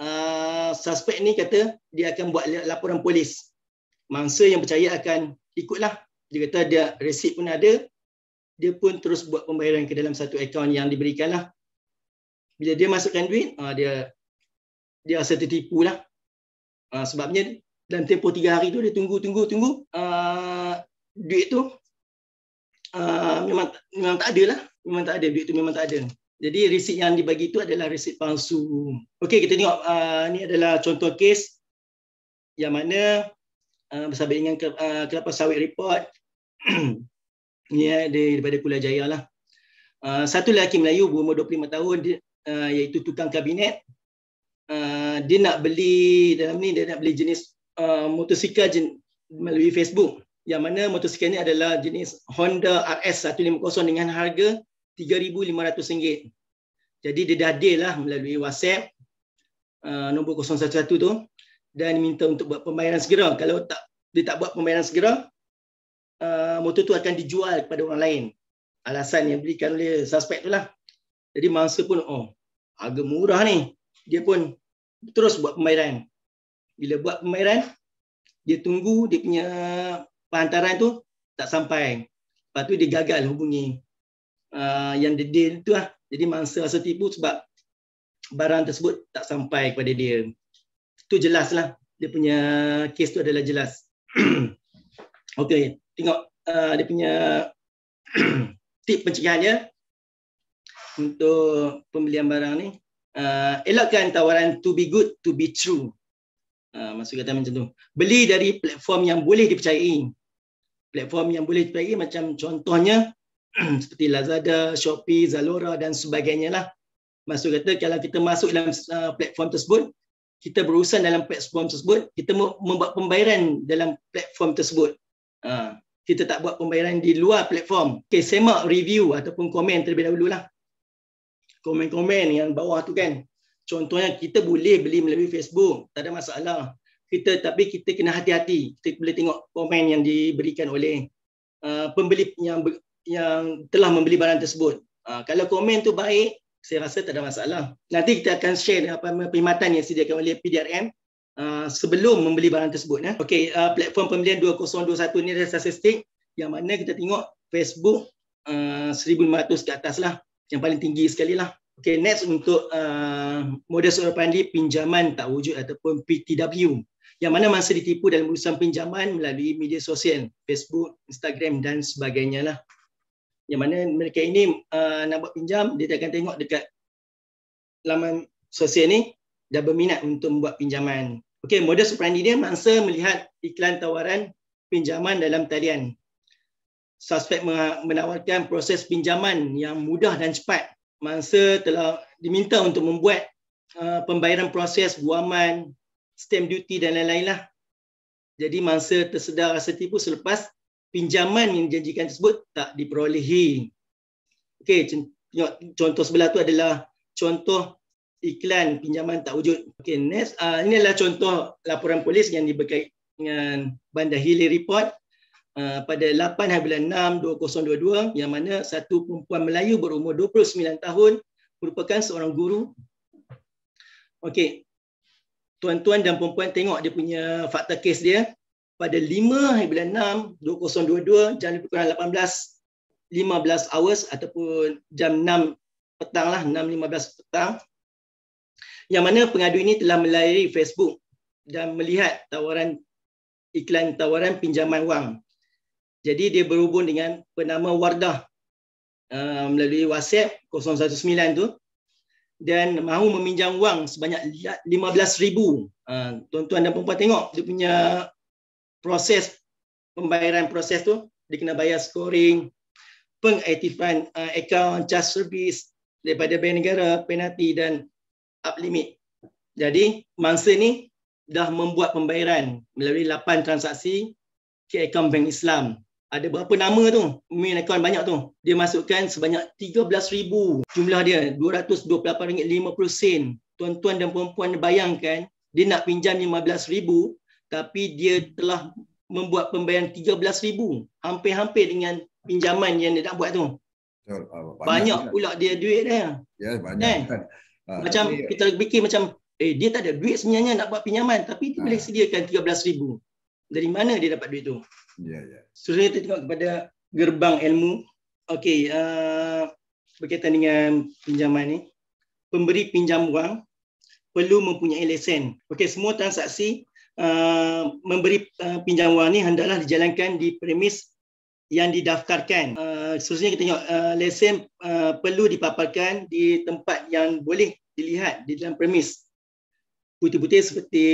uh, suspek ni kata dia akan buat laporan polis. Mangsa yang percaya akan ikutlah. Dia kata dia resip pun ada, dia pun terus buat pembayaran ke dalam satu akaun yang diberikan lah. Bila dia masukkan duit, uh, dia dia rasa tertipu lah. Uh, sebabnya dalam tempoh tiga hari tu dia tunggu tunggu tunggu uh, duit tu uh, memang memang tak ada lah memang tak ada duit tu memang tak ada jadi resit yang dibagi tu adalah resit palsu okey kita tengok uh, ni adalah contoh kes yang mana uh, bersabit dengan ke, uh, kelapa sawit report ni yeah, daripada Pulau Jaya lah uh, satu lelaki Melayu berumur 25 tahun dia, uh, iaitu tukang kabinet Uh, dia nak beli dalam ni dia nak beli jenis uh, motosikal melalui Facebook yang mana motosikal ini adalah jenis Honda RS 150 dengan harga RM3,500. Jadi dia dah deal lah melalui WhatsApp uh, nombor 011 tu dan minta untuk buat pembayaran segera. Kalau tak dia tak buat pembayaran segera, uh, motor tu akan dijual kepada orang lain. Alasan yang diberikan oleh suspek tu lah. Jadi mangsa pun, oh harga murah ni. Dia pun terus buat pembayaran bila buat pemairan dia tunggu dia punya penghantaran tu tak sampai lepas tu dia gagal hubungi uh, yang dia deal tu lah jadi mangsa rasa tipu sebab barang tersebut tak sampai kepada dia tu jelas lah dia punya kes tu adalah jelas Okey, tengok uh, dia punya tip pencegahannya untuk pembelian barang ni uh, elakkan tawaran to be good to be true Ah, masuk kata macam tu. Beli dari platform yang boleh dipercayai. Platform yang boleh dipercayai macam contohnya seperti Lazada, Shopee, Zalora dan sebagainya lah. Maksud kata kalau kita masuk dalam ah, platform tersebut, kita berurusan dalam platform tersebut, kita membuat pembayaran dalam platform tersebut. Ah, kita tak buat pembayaran di luar platform. Okay, semak review ataupun komen terlebih dahulu lah. Komen-komen yang bawah tu kan. Contohnya kita boleh beli melalui Facebook, tak ada masalah. Kita tapi kita kena hati-hati. Kita boleh tengok komen yang diberikan oleh uh, pembeli yang yang telah membeli barang tersebut. Uh, kalau komen tu baik, saya rasa tak ada masalah. Nanti kita akan share apa perkhidmatan yang sediakan oleh PDRM uh, sebelum membeli barang tersebut ya. Okey, uh, platform pembelian 2021 ni ada statistik yang mana kita tengok Facebook uh, 1500 ke ataslah yang paling tinggi sekali lah. Okay, next untuk uh, modus operandi pinjaman tak wujud ataupun PTW yang mana masa ditipu dalam urusan pinjaman melalui media sosial, Facebook, Instagram dan sebagainya lah. Yang mana mereka ini uh, nak buat pinjam, dia akan tengok dekat laman sosial ni dah berminat untuk membuat pinjaman. Okey, modus operandi dia mangsa melihat iklan tawaran pinjaman dalam talian. Suspek menawarkan proses pinjaman yang mudah dan cepat mangsa telah diminta untuk membuat uh, pembayaran proses guaman, stamp duty dan lain-lain lah. Jadi mangsa tersedar rasa tipu selepas pinjaman yang dijanjikan tersebut tak diperolehi. Okey, tengok contoh sebelah tu adalah contoh iklan pinjaman tak wujud. Okey, next uh, ini adalah contoh laporan polis yang diberkait dengan bandar hilir report. Uh, pada 8 hari bulan 6 2022 yang mana satu perempuan Melayu berumur 29 tahun merupakan seorang guru. Okey. Tuan-tuan dan puan-puan tengok dia punya fakta kes dia. Pada 5 hari bulan 6 2022 jam lebih kurang 18 15 hours ataupun jam 6 petang lah, 6.15 petang yang mana pengadu ini telah melayari Facebook dan melihat tawaran iklan tawaran pinjaman wang jadi dia berhubung dengan penama Wardah uh, melalui WhatsApp 019 tu dan mahu meminjam wang sebanyak 15,000. ribu. Uh, tuan-tuan dan perempuan tengok dia punya proses pembayaran proses tu dia kena bayar scoring pengaktifan uh, account charge service daripada bank negara penalti dan up limit. Jadi mangsa ni dah membuat pembayaran melalui 8 transaksi ke akaun bank Islam ada berapa nama tu main account banyak tu dia masukkan sebanyak 13000 jumlah dia 228 ringgit 50 sen tuan-tuan dan puan-puan bayangkan dia nak pinjam 15000 tapi dia telah membuat pembayaran 13000 hampir-hampir dengan pinjaman yang dia nak buat tu ah, banyak, banyak pula dia duit dia ya banyak kan, kan? Ha, macam dia. kita fikir macam eh dia tak ada duit sebenarnya nak buat pinjaman tapi dia ha. boleh ah. sediakan 13000 dari mana dia dapat duit tu Ya, yeah, ya. So, saya tengok kepada gerbang ilmu. Okey, uh, berkaitan dengan pinjaman ni. Pemberi pinjam wang perlu mempunyai lesen. Okey, semua transaksi uh, memberi uh, pinjam wang ni hendaklah dijalankan di premis yang didaftarkan. Uh, Seterusnya kita tengok uh, lesen uh, perlu dipaparkan di tempat yang boleh dilihat di dalam premis. Putih-putih seperti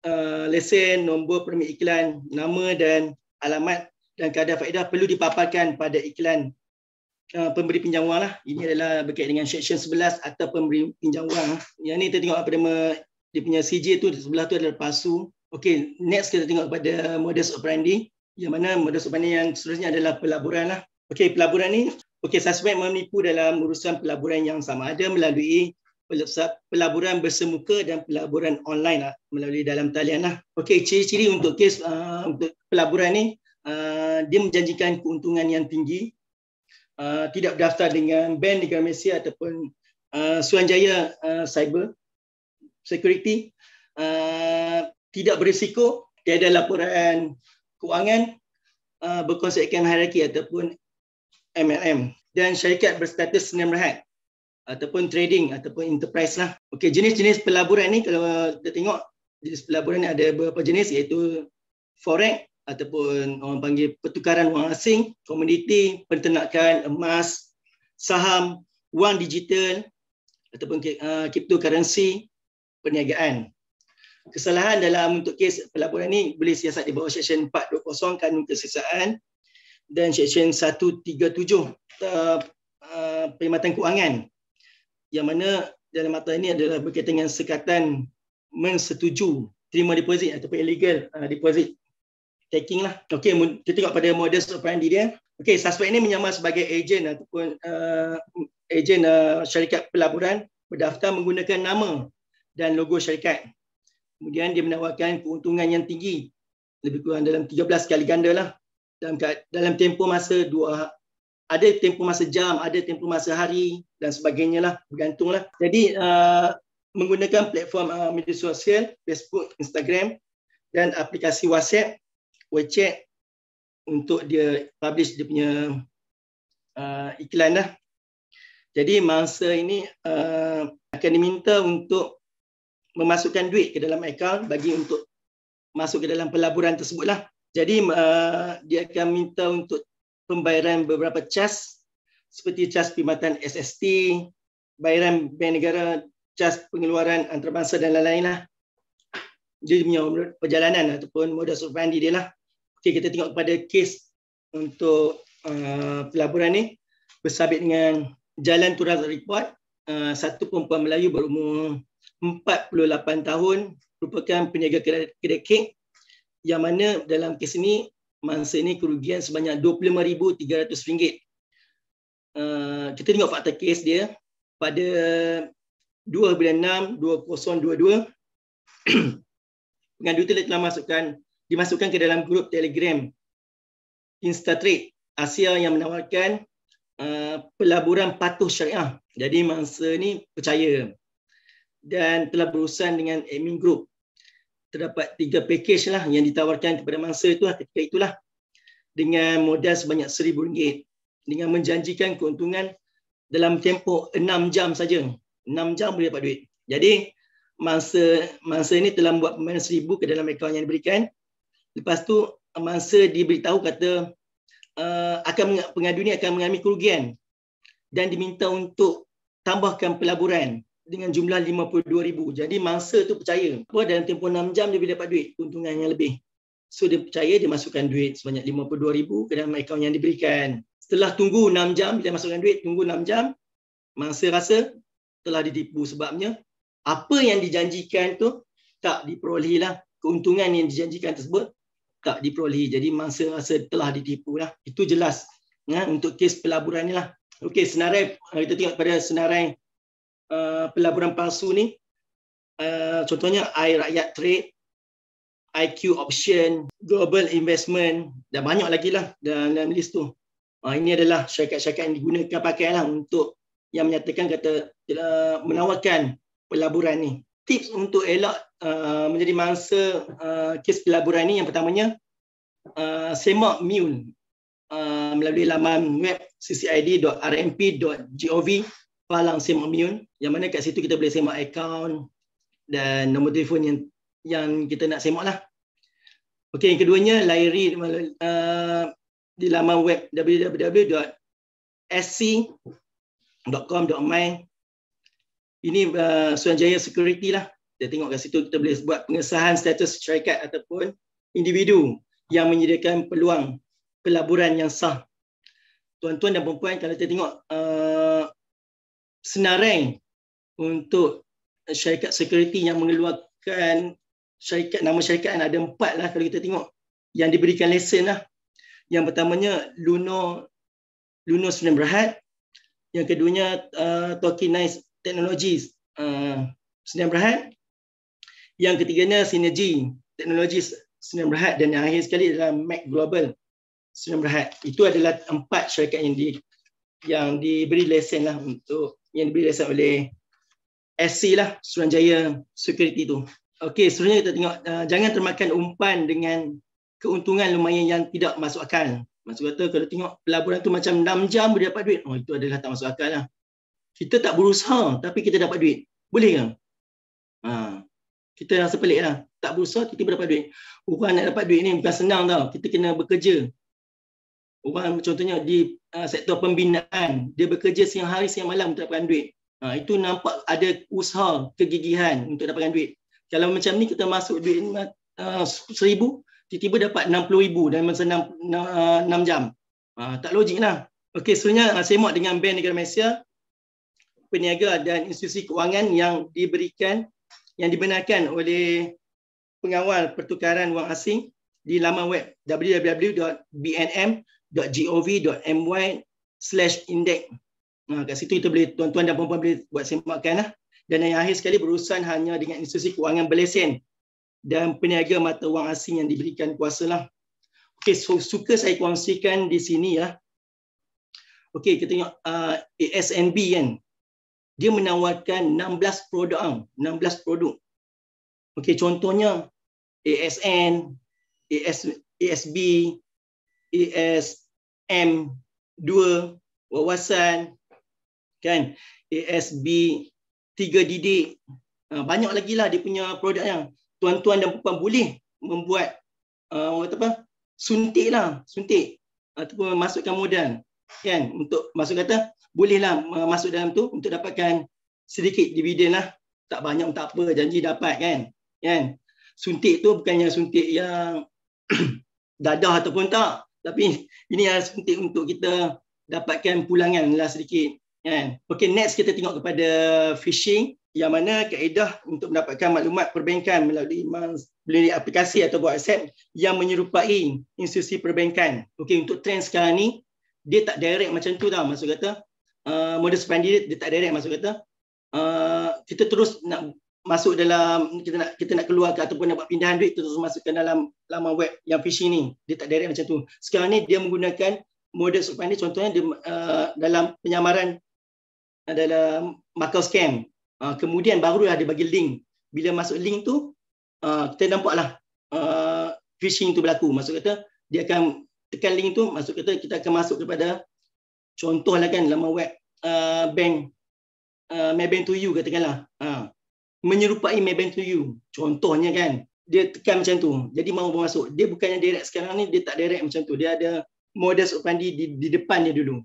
Uh, lesen, nombor permit iklan, nama dan alamat dan kadar faedah perlu dipaparkan pada iklan uh, pemberi pinjam wang. Lah. Ini adalah berkait dengan section 11 atau pemberi pinjam wang. Lah. Yang ni kita tengok apa lah nama dia punya CJ tu, sebelah tu adalah pasu Okay, next kita tengok kepada modus operandi. Yang mana modus operandi yang seterusnya adalah pelaburan. Lah. Okay, pelaburan ni, okay, suspek menipu dalam urusan pelaburan yang sama ada melalui pelaburan bersemuka dan pelaburan online lah melalui dalam talian lah. Okey, ciri-ciri untuk kes uh, untuk pelaburan ni uh, dia menjanjikan keuntungan yang tinggi. Uh, tidak berdaftar dengan bank di Malaysia ataupun uh, Suanjaya uh, Cyber Security. Uh, tidak berisiko, tiada laporan kewangan uh, berkonsepkan hierarki ataupun MLM dan syarikat berstatus senyum rehat ataupun trading ataupun enterprise lah. Okey, jenis-jenis pelaburan ni kalau kita tengok jenis pelaburan ni ada beberapa jenis iaitu forex ataupun orang panggil pertukaran wang asing, komoditi, pertenakan, emas, saham, wang digital ataupun uh, cryptocurrency, perniagaan. Kesalahan dalam untuk kes pelaburan ni boleh siasat di bawah section 420 kanun kesesaan dan section 137 uh, uh, perkhidmatan kewangan yang mana dalam mata ini adalah berkaitan dengan sekatan mensetuju terima deposit ataupun illegal uh, deposit taking lah. Okey, kita tengok pada modus operandi dia. Okey, suspek ini menyamar sebagai ejen ataupun uh, ejen uh, syarikat pelaburan berdaftar menggunakan nama dan logo syarikat. Kemudian dia menawarkan keuntungan yang tinggi lebih kurang dalam 13 kali ganda lah dalam dalam tempoh masa ada tempoh masa jam, ada tempoh masa hari dan sebagainya lah, bergantung lah. Jadi uh, menggunakan platform uh, media sosial, Facebook, Instagram dan aplikasi WhatsApp, WeChat untuk dia publish dia punya uh, iklan lah. Jadi masa ini uh, akan diminta untuk memasukkan duit ke dalam akaun bagi untuk masuk ke dalam pelaburan tersebut lah. Jadi uh, dia akan minta untuk pembayaran beberapa cas seperti cas pimatan SST, bayaran bank negara, cas pengeluaran antarabangsa dan lain-lain lah. Dia punya perjalanan ataupun modal operandi dia lah. Okay, kita tengok kepada kes untuk uh, pelaburan ni bersabit dengan Jalan Turaz Report uh, satu perempuan Melayu berumur 48 tahun merupakan peniaga kedai kek yang mana dalam kes ini ini kerugian sebanyak RM25,300. Uh, kita tengok fakta kes dia. Pada 2 6 2022 pengadu itu telah masukkan, dimasukkan ke dalam grup Telegram Instatrade Asia yang menawarkan uh, pelaburan patuh syariah. Jadi mangsa ini percaya dan telah berurusan dengan admin group terdapat tiga package lah yang ditawarkan kepada mangsa itu lah, ketika itulah dengan modal sebanyak seribu ringgit dengan menjanjikan keuntungan dalam tempoh enam jam saja. Enam jam boleh dapat duit. Jadi mangsa mangsa ini telah buat pemain seribu ke dalam akaun yang diberikan. Lepas tu mangsa diberitahu kata uh, akan pengadu ini akan mengalami kerugian dan diminta untuk tambahkan pelaburan dengan jumlah RM52,000. Jadi mangsa tu percaya. Apa dalam tempoh 6 jam dia boleh dapat duit. Keuntungan yang lebih. So dia percaya dia masukkan duit sebanyak RM52,000 ke dalam akaun yang diberikan. Setelah tunggu 6 jam, dia masukkan duit, tunggu 6 jam. Mangsa rasa telah ditipu sebabnya. Apa yang dijanjikan tu tak diperolehi lah. Keuntungan yang dijanjikan tersebut tak diperolehi. Jadi mangsa rasa telah ditipu lah. Itu jelas. Ya, untuk kes pelaburan ni lah. Okey, senarai kita tengok pada senarai Uh, pelaburan palsu ni. Uh, contohnya i rakyat trade, IQ option, global investment dan banyak lagi lah dalam list tu. Uh, ini adalah syarikat-syarikat yang digunakan pakai lah untuk yang menyatakan kata uh, menawarkan pelaburan ni. Tips untuk elak uh, menjadi mangsa uh, kes pelaburan ni yang pertamanya uh, semak mule uh, melalui laman web ccid.rmp.gov palang semak miun yang mana kat situ kita boleh semak account dan nombor telefon yang yang kita nak semak lah. Okey, yang keduanya lairi uh, di laman web www.sc.com.my ini uh, Suanjaya Security lah. Kita tengok kat situ kita boleh buat pengesahan status syarikat ataupun individu yang menyediakan peluang pelaburan yang sah. Tuan-tuan dan puan-puan kalau kita tengok uh, senarai untuk syarikat security yang mengeluarkan syarikat nama syarikat yang ada empat lah kalau kita tengok yang diberikan lesen lah. Yang pertamanya Luno Luno Sdn Bhd, yang keduanya uh, Tokenize Technologies uh, Sdn Bhd, yang ketiganya Synergy Technologies Sdn Bhd dan yang akhir sekali adalah Mac Global Sdn Bhd. Itu adalah empat syarikat yang di yang diberi lesen lah untuk yang diberi dibilasan oleh SC lah Suranjaya Security tu. Okey, sebenarnya kita tengok uh, jangan termakan umpan dengan keuntungan lumayan yang tidak masuk akal. Maksud kata kalau tengok pelaburan tu macam 6 jam boleh dapat duit. Oh itu adalah tak masuk akal lah. Kita tak berusaha tapi kita dapat duit. Boleh ke? Ha. Kita rasa pelik lah. Tak berusaha kita dapat duit. Orang nak dapat duit ni bukan senang tau. Kita kena bekerja. Orang contohnya di Ha, sektor pembinaan dia bekerja siang hari siang malam untuk dapatkan duit ha, itu nampak ada usaha kegigihan untuk dapatkan duit kalau macam ni kita masuk duit ni uh, seribu tiba-tiba dapat enam puluh ribu dalam masa enam enam ha, jam ha, tak logik lah okay, sebenarnya uh, saya mahu dengan Bank Negara Malaysia peniaga dan institusi kewangan yang diberikan yang dibenarkan oleh pengawal pertukaran wang asing di laman web www.bnm www.gov.my slash index. Ha, kat situ kita boleh, tuan-tuan dan puan-puan boleh buat semakkan. Lah. Dan yang akhir sekali berurusan hanya dengan institusi kewangan berlesen dan peniaga mata wang asing yang diberikan kuasa. Lah. Okay, so, suka saya kongsikan di sini. ya. Okay, kita tengok uh, ASNB kan. Dia menawarkan 16 produk. 16 produk. Okay, contohnya ASN, AS, ASB, AS, M2 wawasan kan ASB 3 didik ah, banyak lagi lah dia punya yang tuan-tuan dan puan boleh membuat uh, apa suntik lah suntik ataupun masukkan modal kan untuk masuk kata bolehlah masuk dalam tu untuk dapatkan sedikit dividen lah tak banyak tak apa janji dapat kan kan suntik tu bukannya suntik yang dadah ataupun tak tapi ini yang penting untuk kita dapatkan pulangan lah sedikit kan? Okay, next kita tengok kepada phishing yang mana kaedah untuk mendapatkan maklumat perbankan melalui melalui aplikasi atau WhatsApp yang menyerupai institusi perbankan Okay, untuk trend sekarang ni dia tak direct macam tu tau maksud kata uh, modus operandi dia, dia tak direct maksud kata uh, kita terus nak masuk dalam kita nak kita nak keluar ke ataupun nak buat pindahan duit terus masukkan dalam laman web yang phishing ni dia tak direct macam tu sekarang ni dia menggunakan model supaya ni contohnya dia, uh, dalam penyamaran adalah macau scam uh, kemudian barulah dia bagi link bila masuk link tu uh, kita nampaklah uh, phishing tu berlaku maksud kata dia akan tekan link tu maksud kata kita akan masuk kepada contohlah kan laman web uh, bank uh, Maybank to you katakanlah uh, menyerupai Maybank to you. Contohnya kan, dia tekan macam tu. Jadi mau masuk. Dia bukannya direct sekarang ni, dia tak direct macam tu. Dia ada modus operandi di, di depan dia dulu.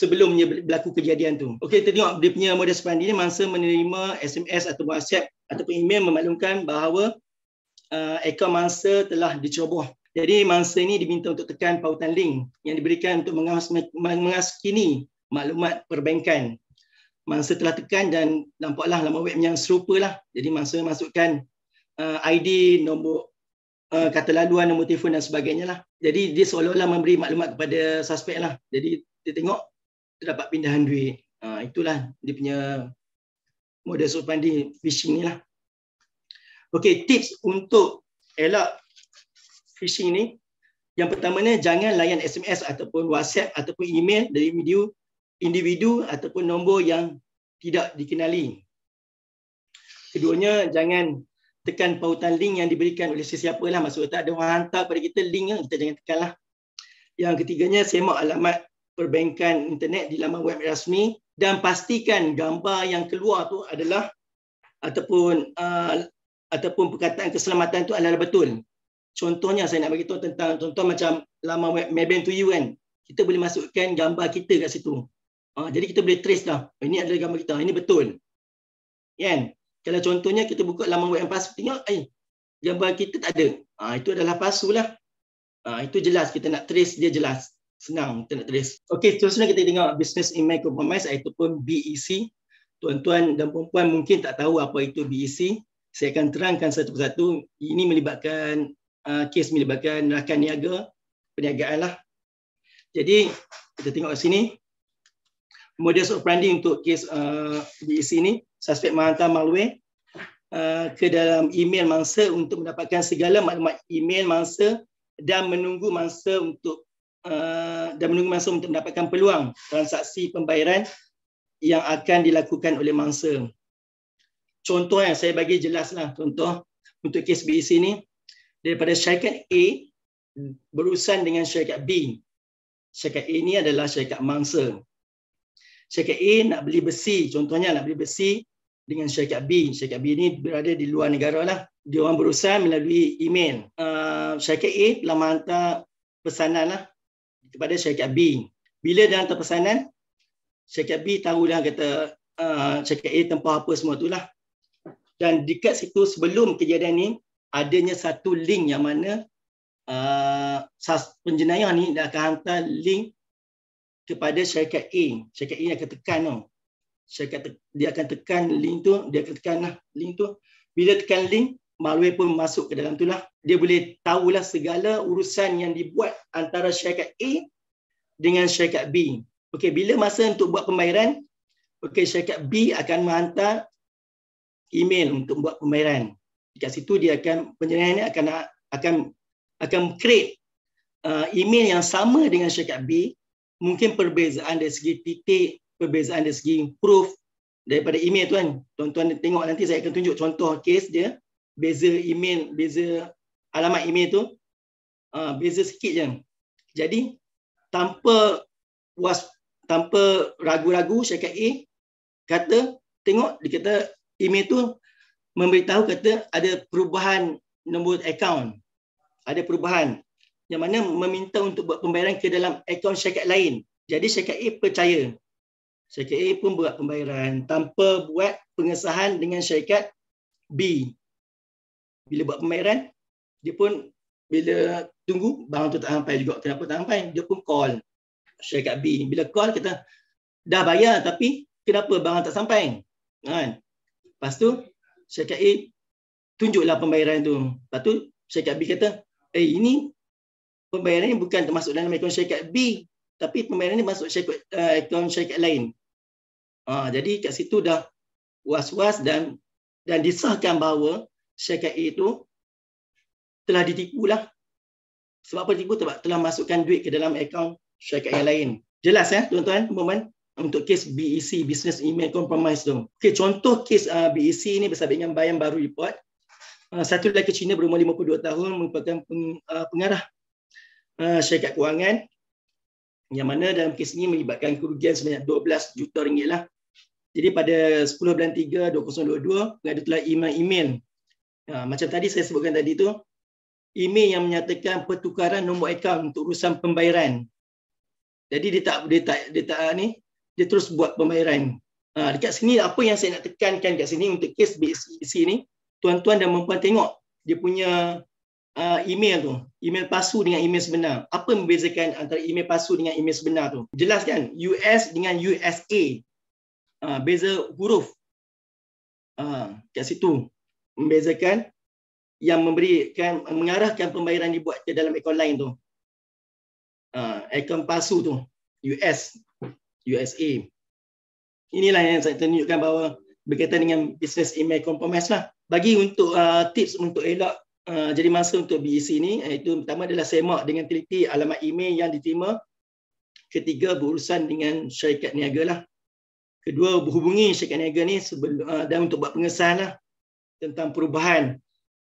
Sebelumnya berlaku kejadian tu. Okey, kita tengok dia punya modus operandi ni masa menerima SMS atau WhatsApp ataupun email memaklumkan bahawa uh, akaun mangsa telah diceroboh. Jadi mangsa ini diminta untuk tekan pautan link yang diberikan untuk mengas, mengas kini maklumat perbankan mangsa telah tekan dan nampaklah laman web yang serupa lah. Jadi mangsa masukkan uh, ID, nombor uh, kata laluan, nombor telefon dan sebagainya lah. Jadi dia seolah-olah memberi maklumat kepada suspek lah. Jadi dia tengok, dia pindahan duit. Uh, itulah dia punya modus operandi phishing ni lah. Okay, tips untuk elak phishing ni. Yang pertama pertamanya, jangan layan SMS ataupun WhatsApp ataupun email dari video individu ataupun nombor yang tidak dikenali. Keduanya, jangan tekan pautan link yang diberikan oleh sesiapa lah. Maksudnya tak ada orang hantar pada kita link lah. Kita jangan tekan lah. Yang ketiganya, semak alamat perbankan internet di laman web rasmi dan pastikan gambar yang keluar tu adalah ataupun uh, ataupun perkataan keselamatan tu adalah betul. Contohnya saya nak bagi tahu tentang contoh macam laman web Maybank to you kan. Kita boleh masukkan gambar kita kat situ. Ha, jadi kita boleh trace dah. Ini adalah gambar kita. Ha, ini betul. Kan? Kalau contohnya kita buka laman web yang palsu, tengok eh, gambar kita tak ada. Ha, itu adalah palsu lah. Ha, itu jelas. Kita nak trace dia jelas. Senang kita nak trace. Okey, seterusnya kita tengok business in micro-promise iaitu pun BEC. Tuan-tuan dan perempuan mungkin tak tahu apa itu BEC. Saya akan terangkan satu persatu. Ini melibatkan uh, kes melibatkan rakan niaga, perniagaan lah. Jadi kita tengok sini modus operandi untuk kes uh, di sini suspek menghantar malware uh, ke dalam email mangsa untuk mendapatkan segala maklumat email mangsa dan menunggu mangsa untuk uh, dan menunggu mangsa untuk mendapatkan peluang transaksi pembayaran yang akan dilakukan oleh mangsa. Contoh yang eh, saya bagi jelaslah contoh untuk kes B sini daripada syarikat A berurusan dengan syarikat B. Syarikat A ini adalah syarikat mangsa syarikat A nak beli besi contohnya nak beli besi dengan syarikat B syarikat B ni berada di luar negara lah dia orang berusaha melalui email uh, syarikat A telah menghantar pesanan lah kepada syarikat B bila dia hantar pesanan syarikat B tahu dah kata uh, syarikat A tempah apa semua tu lah dan dekat situ sebelum kejadian ni adanya satu link yang mana uh, penjenayah ni dia akan hantar link kepada syarikat A. Syarikat A yang akan tekan tu. Syarikat te- dia akan tekan link tu, dia akan tekan lah link tu. Bila tekan link, malware pun masuk ke dalam tu lah. Dia boleh tahulah segala urusan yang dibuat antara syarikat A dengan syarikat B. Okey, bila masa untuk buat pembayaran, okey syarikat B akan menghantar email untuk buat pembayaran. Dekat situ dia akan penjenayahannya akan akan akan create uh, email yang sama dengan syarikat B mungkin perbezaan dari segi titik, perbezaan dari segi proof daripada email tu kan. Tuan-tuan tengok nanti saya akan tunjuk contoh case dia. Beza email, beza alamat email tu. Uh, beza sikit je. Jadi, tanpa was, tanpa ragu-ragu syarikat A kata, tengok dia kata email tu memberitahu kata ada perubahan nombor account. Ada perubahan yang mana meminta untuk buat pembayaran ke dalam akaun syarikat lain. Jadi syarikat A percaya. Syarikat A pun buat pembayaran tanpa buat pengesahan dengan syarikat B. Bila buat pembayaran, dia pun bila tunggu, barang tu tak sampai juga. Kenapa tak sampai? Dia pun call syarikat B. Bila call, kita dah bayar tapi kenapa barang tak sampai? Kan? Lepas tu, syarikat A tunjuklah pembayaran tu. Lepas tu, syarikat B kata, eh ini pembayaran ini bukan termasuk dalam akaun syarikat B tapi pembayaran ini masuk syarikat uh, akaun syarikat lain. Uh, jadi kat situ dah was-was dan dan disahkan bahawa syarikat A itu telah ditipu lah. Sebab apa ditipu? Sebab telah masukkan duit ke dalam akaun syarikat yang lain. Jelas ya tuan-tuan, puan untuk kes BEC, Business Email Compromise tu. Okay, contoh kes uh, eh, BEC ni bersama dengan bayan baru report. Uh, satu lelaki Cina berumur 52 tahun merupakan peng, uh, pengarah Ah, syarikat kewangan yang mana dalam kes ini melibatkan kerugian sebanyak 12 juta ringgit lah. Jadi pada 10 bulan 3 2022 pengadu telah email email. Ah, macam tadi saya sebutkan tadi tu email yang menyatakan pertukaran nombor akaun untuk urusan pembayaran. Jadi dia tak dia tak dia tak ni dia terus buat pembayaran. Ha, dekat sini apa yang saya nak tekankan dekat sini untuk kes BSC ni tuan-tuan dan puan tengok dia punya uh, email tu, email palsu dengan email sebenar. Apa membezakan antara email palsu dengan email sebenar tu? Jelaskan US dengan USA. Uh, ah, beza huruf. Uh, kat situ membezakan yang memberikan mengarahkan pembayaran dibuat ke dalam akaun lain tu. Uh, akaun palsu tu US USA. Inilah yang saya tunjukkan bahawa berkaitan dengan business email compromise lah. Bagi untuk uh, tips untuk elak Ah, jadi masa untuk BEC ini iaitu ah, pertama adalah semak dengan teliti alamat email yang diterima ketiga berurusan dengan syarikat niaga lah. Kedua hubungi syarikat niaga ni sebelum uh, ah, dan untuk buat pengesahan lah tentang perubahan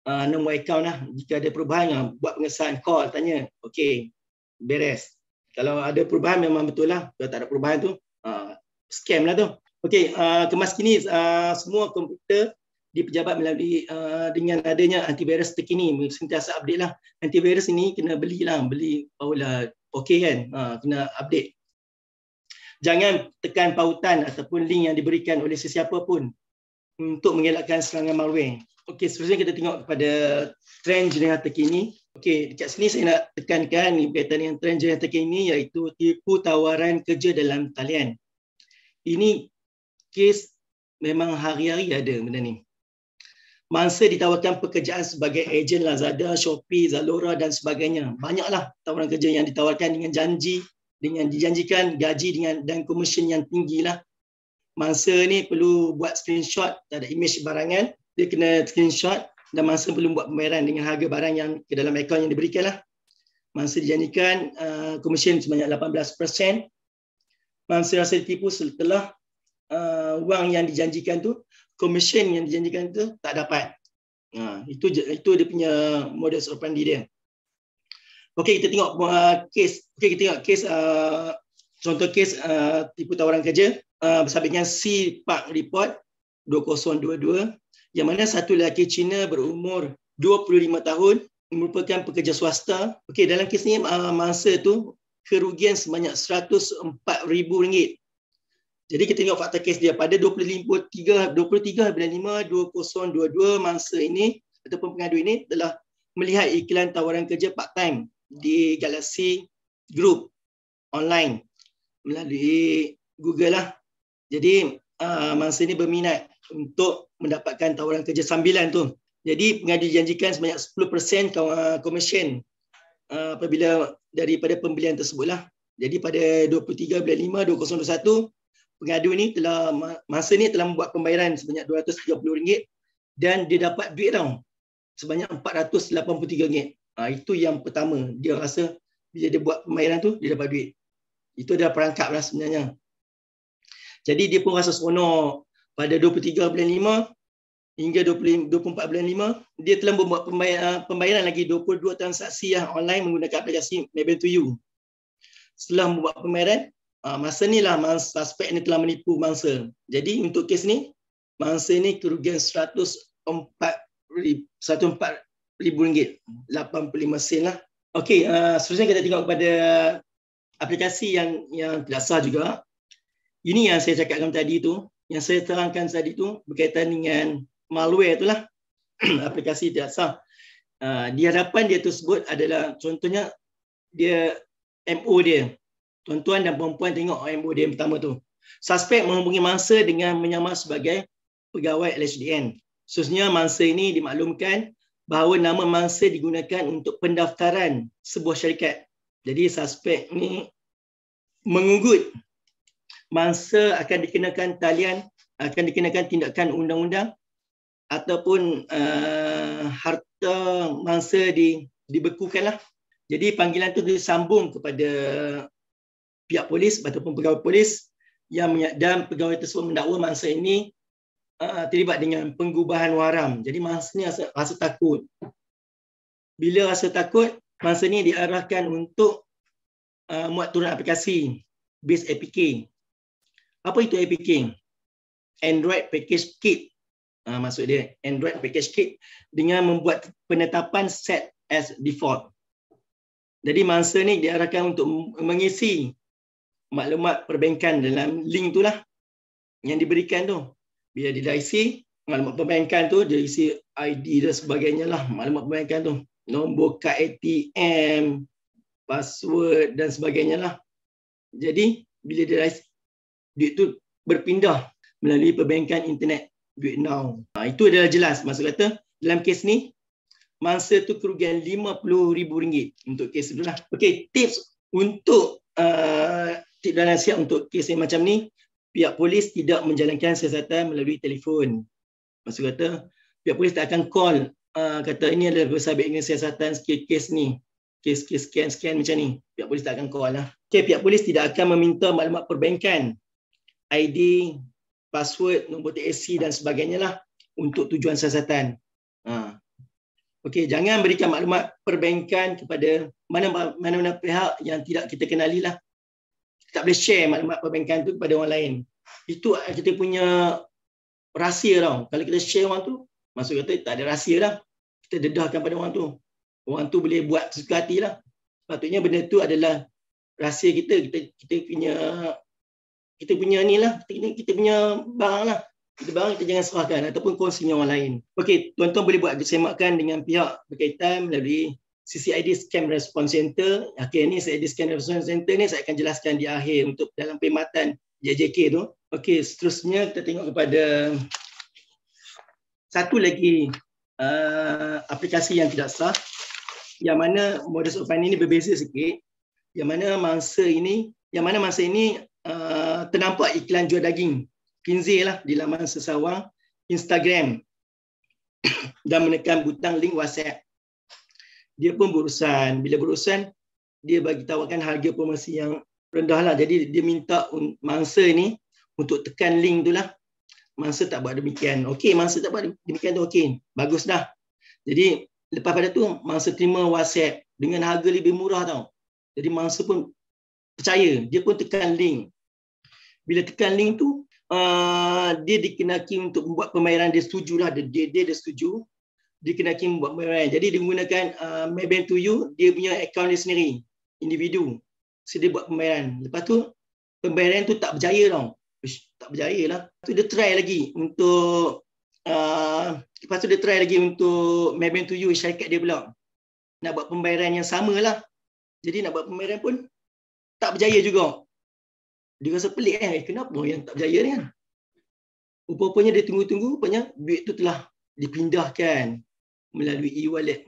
uh, nombor akaun lah. Jika ada perubahan lah, buat pengesahan call tanya. Okey, beres. Kalau ada perubahan memang betul lah. Kalau tak ada perubahan tu, uh, scam lah tu. Okey, uh, kemas kini uh, semua komputer di pejabat melalui uh, dengan adanya antivirus terkini sentiasa update lah antivirus ini kena belilah beli bawalah uh, okey kan uh, kena update jangan tekan pautan ataupun link yang diberikan oleh sesiapa pun untuk mengelakkan serangan malware okey seterusnya kita tengok kepada trend jenayah terkini okey dekat sini saya nak tekankan berkaitan dengan trend jenayah terkini iaitu tipu tawaran kerja dalam talian ini kes memang hari-hari ada benda ni Mansa ditawarkan pekerjaan sebagai ejen Lazada, Shopee, Zalora dan sebagainya. Banyaklah tawaran kerja yang ditawarkan dengan janji, dengan dijanjikan gaji dengan dan komisen yang tinggilah. Mansa ni perlu buat screenshot ada imej barangan, dia kena screenshot dan mansa perlu buat pembayaran dengan harga barang yang ke dalam akaun yang diberikan lah. dijanjikan uh, komisen sebanyak 18%. Mansa rasa tipu setelah uh, wang yang dijanjikan tu Komisen yang dijanjikan tu tak dapat. Ha, itu itu dia punya modus operandi dia. Okey kita tengok uh, kes okey kita tengok kes uh, contoh kes uh, tipu tawaran kerja uh, bersama dengan C Park Report 2022 yang mana satu lelaki Cina berumur 25 tahun merupakan pekerja swasta. Okey dalam kes ni uh, masa tu kerugian sebanyak 104,000 ringgit jadi kita tengok fakta kes dia pada 23.5.2022 mangsa ini ataupun pengadu ini telah melihat iklan tawaran kerja part time di Galaxy Group online melalui Google lah. Jadi uh, mangsa ini berminat untuk mendapatkan tawaran kerja sambilan tu. Jadi pengadu dijanjikan sebanyak 10% komisen uh, apabila daripada pembelian tersebut lah. Jadi pada 23 bulan 5 2021 pengadu ni telah masa ni telah membuat pembayaran sebanyak RM230 dan dia dapat duit round sebanyak RM483. Ha, itu yang pertama dia rasa bila dia buat pembayaran tu dia dapat duit. Itu adalah perangkap lah sebenarnya. Jadi dia pun rasa seronok pada 23 bulan 5 hingga 20, 24 bulan 5 dia telah membuat pembayaran, ah, pembayaran lagi 22 transaksi yang online menggunakan aplikasi Maybank to You. Setelah membuat pembayaran, Ha, masa ni lah suspek ni telah menipu mangsa. Jadi untuk kes ni, mangsa ni kerugian RM104,000. RM85 sen lah. Okey, uh, ah, seterusnya kita tengok kepada aplikasi yang yang tidak juga. Ini yang saya cakapkan tadi tu, yang saya terangkan tadi tu berkaitan dengan malware tu lah. aplikasi tidak sah. Uh, di hadapan dia tersebut adalah contohnya dia MO dia, tuan-tuan dan puan-puan tengok OMO dia yang pertama tu. Suspek menghubungi mangsa dengan menyamar sebagai pegawai LHDN. Khususnya mangsa ini dimaklumkan bahawa nama mangsa digunakan untuk pendaftaran sebuah syarikat. Jadi suspek ni mengugut mangsa akan dikenakan talian, akan dikenakan tindakan undang-undang ataupun uh, harta mangsa di dibekukanlah. Jadi panggilan tu disambung kepada pihak polis ataupun pegawai polis yang dan pegawai tersebut mendakwa mangsa ini uh, terlibat dengan pengubahan waram. Jadi mangsa ini rasa, rasa takut. Bila rasa takut, mangsa ini diarahkan untuk uh, muat turun aplikasi base APK. Apa itu APK? Android Package Kit. Uh, maksud dia Android Package Kit dengan membuat penetapan set as default. Jadi mangsa ni diarahkan untuk mengisi maklumat perbankan dalam link tu lah yang diberikan tu. Bila dia dah isi, maklumat perbankan tu, dia isi ID dan sebagainya lah, maklumat perbankan tu. Nombor kad ATM, password dan sebagainya lah. Jadi, bila dia dah isi, duit tu berpindah melalui perbankan internet duit now. Ha, itu adalah jelas. Maksud kata, dalam kes ni, mangsa tu kerugian RM50,000 untuk kes tu lah. Okay, tips untuk uh, tidak dan siap untuk kes yang macam ni, pihak polis tidak menjalankan siasatan melalui telefon. Maksud kata, pihak polis tak akan call uh, kata ini adalah sahabatnya siasatan kes-kes ni. Kes-kes scan-scan macam ni. Pihak polis tak akan call lah. Okay, pihak polis tidak akan meminta maklumat perbankan. ID, password, nombor TSC dan sebagainya lah untuk tujuan siasatan. Ha. Okey, jangan berikan maklumat perbankan kepada mana-mana pihak yang tidak kita kenali lah tak boleh share maklumat perbankan tu kepada orang lain. Itu kita punya rahsia tau. Kalau kita share orang tu, maksud kata tak ada rahsia lah. Kita dedahkan pada orang tu. Orang tu boleh buat sesuka hati lah. Sepatutnya benda tu adalah rahsia kita. Kita kita punya kita punya ni lah. Kita, kita, punya barang lah. Kita barang kita jangan serahkan ataupun kongsi dengan orang lain. Okey, tuan-tuan boleh buat disemakkan dengan pihak berkaitan melalui CCID Scam Response Center. Okey, ini CCID Scam Response Center ni saya akan jelaskan di akhir untuk dalam perkhidmatan JJK tu. Okey, seterusnya kita tengok kepada satu lagi uh, aplikasi yang tidak sah yang mana modus operandi ini berbeza sikit yang mana mangsa ini yang mana mangsa ini uh, ternampak iklan jual daging kinzir lah di laman sesawang Instagram dan menekan butang link WhatsApp dia pun berurusan. Bila berurusan, dia bagi tawarkan harga promosi yang rendah lah. Jadi dia minta mangsa ni untuk tekan link tu lah. Mangsa tak buat demikian. Okey, mangsa tak buat demikian tu okey. Bagus dah. Jadi lepas pada tu, mangsa terima WhatsApp dengan harga lebih murah tau. Jadi mangsa pun percaya. Dia pun tekan link. Bila tekan link tu, uh, dia dikenaki untuk buat pembayaran dia setuju lah. Dia, dia, dia setuju dikenaki buat pembayaran. Jadi dia menggunakan uh, Maybank to you, dia punya account dia sendiri, individu. So dia buat pembayaran. Lepas tu pembayaran tu tak berjaya tau. Ush, tak berjaya lah. Lepas tu dia try lagi untuk uh, lepas tu dia try lagi untuk Maybank to you syarikat dia pula. Nak buat pembayaran yang sama lah. Jadi nak buat pembayaran pun tak berjaya juga. Dia rasa pelik kan? eh. Kenapa yang tak berjaya ni kan? Rupa-rupanya dia tunggu-tunggu, rupanya duit tu telah dipindahkan melalui e-wallet.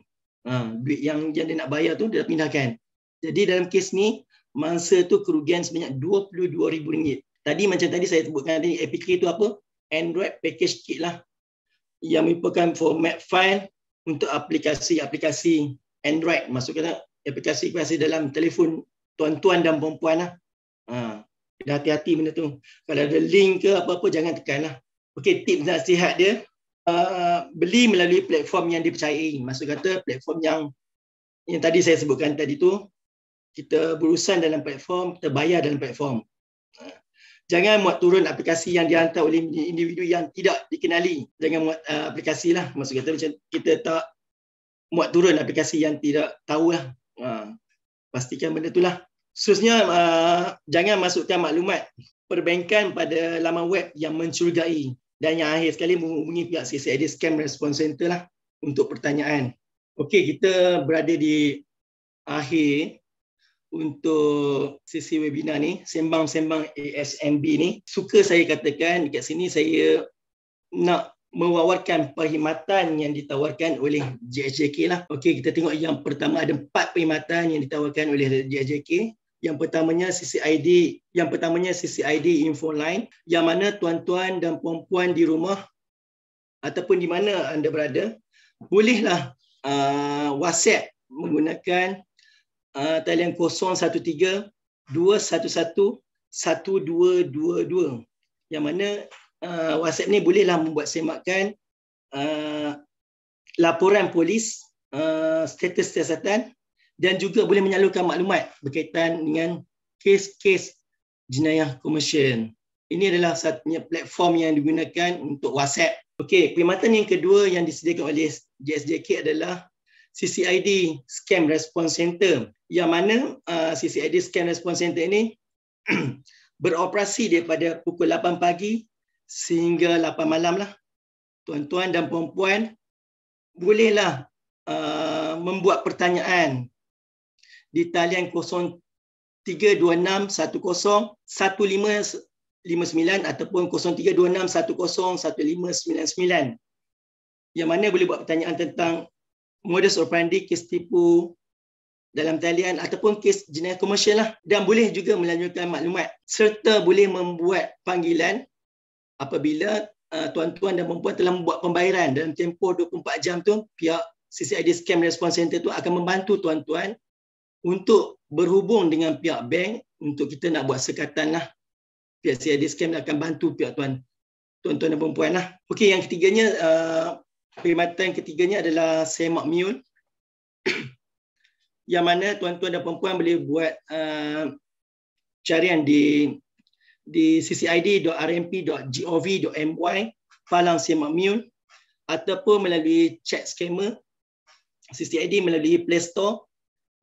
Ha, duit yang dia nak bayar tu dia pindahkan. Jadi dalam kes ni mangsa tu kerugian sebanyak rm ringgit. Tadi macam tadi saya sebutkan tadi APK tu apa? Android Package Kit lah. Yang merupakan format file untuk aplikasi-aplikasi Android. Maksudnya aplikasi-aplikasi dalam telefon tuan-tuan dan perempuan lah. Ha, hati-hati benda tu. Kalau ada link ke apa-apa jangan tekan lah. Okay, tip nasihat dia Uh, beli melalui platform yang dipercayai. Maksud kata platform yang yang tadi saya sebutkan tadi tu kita berurusan dalam platform, kita bayar dalam platform. Uh, jangan muat turun aplikasi yang dihantar oleh individu yang tidak dikenali. Jangan muat uh, aplikasi lah. Maksud kata macam kita tak muat turun aplikasi yang tidak tahu lah. Uh, pastikan benda tu lah. Seterusnya, uh, jangan masukkan maklumat perbankan pada laman web yang mencurigai. Dan yang akhir sekali menghubungi pihak CCID Scam Response Center lah untuk pertanyaan. Okey, kita berada di akhir untuk sesi webinar ni, sembang-sembang ASMB ni. Suka saya katakan dekat sini saya nak mewawarkan perkhidmatan yang ditawarkan oleh JJK lah. Okey, kita tengok yang pertama ada empat perkhidmatan yang ditawarkan oleh JJK. Yang pertamanya CCID, yang pertamanya CCID info line yang mana tuan-tuan dan puan-puan di rumah ataupun di mana anda berada, bolehlah uh, WhatsApp menggunakan uh, talian 013-211-1222 yang mana uh, WhatsApp ni bolehlah membuat semakan uh, laporan polis uh, status kesihatan dan juga boleh menyalurkan maklumat berkaitan dengan kes-kes jenayah komersial. Ini adalah satunya platform yang digunakan untuk WhatsApp. Okey, perkhidmatan yang kedua yang disediakan oleh JSJK adalah CCID Scam Response Center. Yang mana uh, CCID Scam Response Center ini beroperasi daripada pukul 8 pagi sehingga 8 malam lah. Tuan-tuan dan puan-puan bolehlah uh, membuat pertanyaan di talian 0326101559 ataupun 0326101599 yang mana boleh buat pertanyaan tentang modus operandi kes tipu dalam talian ataupun kes jenayah komersial lah dan boleh juga melanjutkan maklumat serta boleh membuat panggilan apabila uh, tuan-tuan dan perempuan telah membuat pembayaran dalam tempoh 24 jam tu pihak CCID Scam Response Center tu akan membantu tuan-tuan untuk berhubung dengan pihak bank untuk kita nak buat sekatan lah. Pihak CID Scam akan bantu pihak tuan. Tuan-tuan dan perempuan lah. Okey, yang ketiganya, uh, perkhidmatan ketiganya adalah semak miul. yang mana tuan-tuan dan perempuan boleh buat uh, carian di di ccid.rmp.gov.my palang semak miul ataupun melalui chat scammer CCID melalui Play Store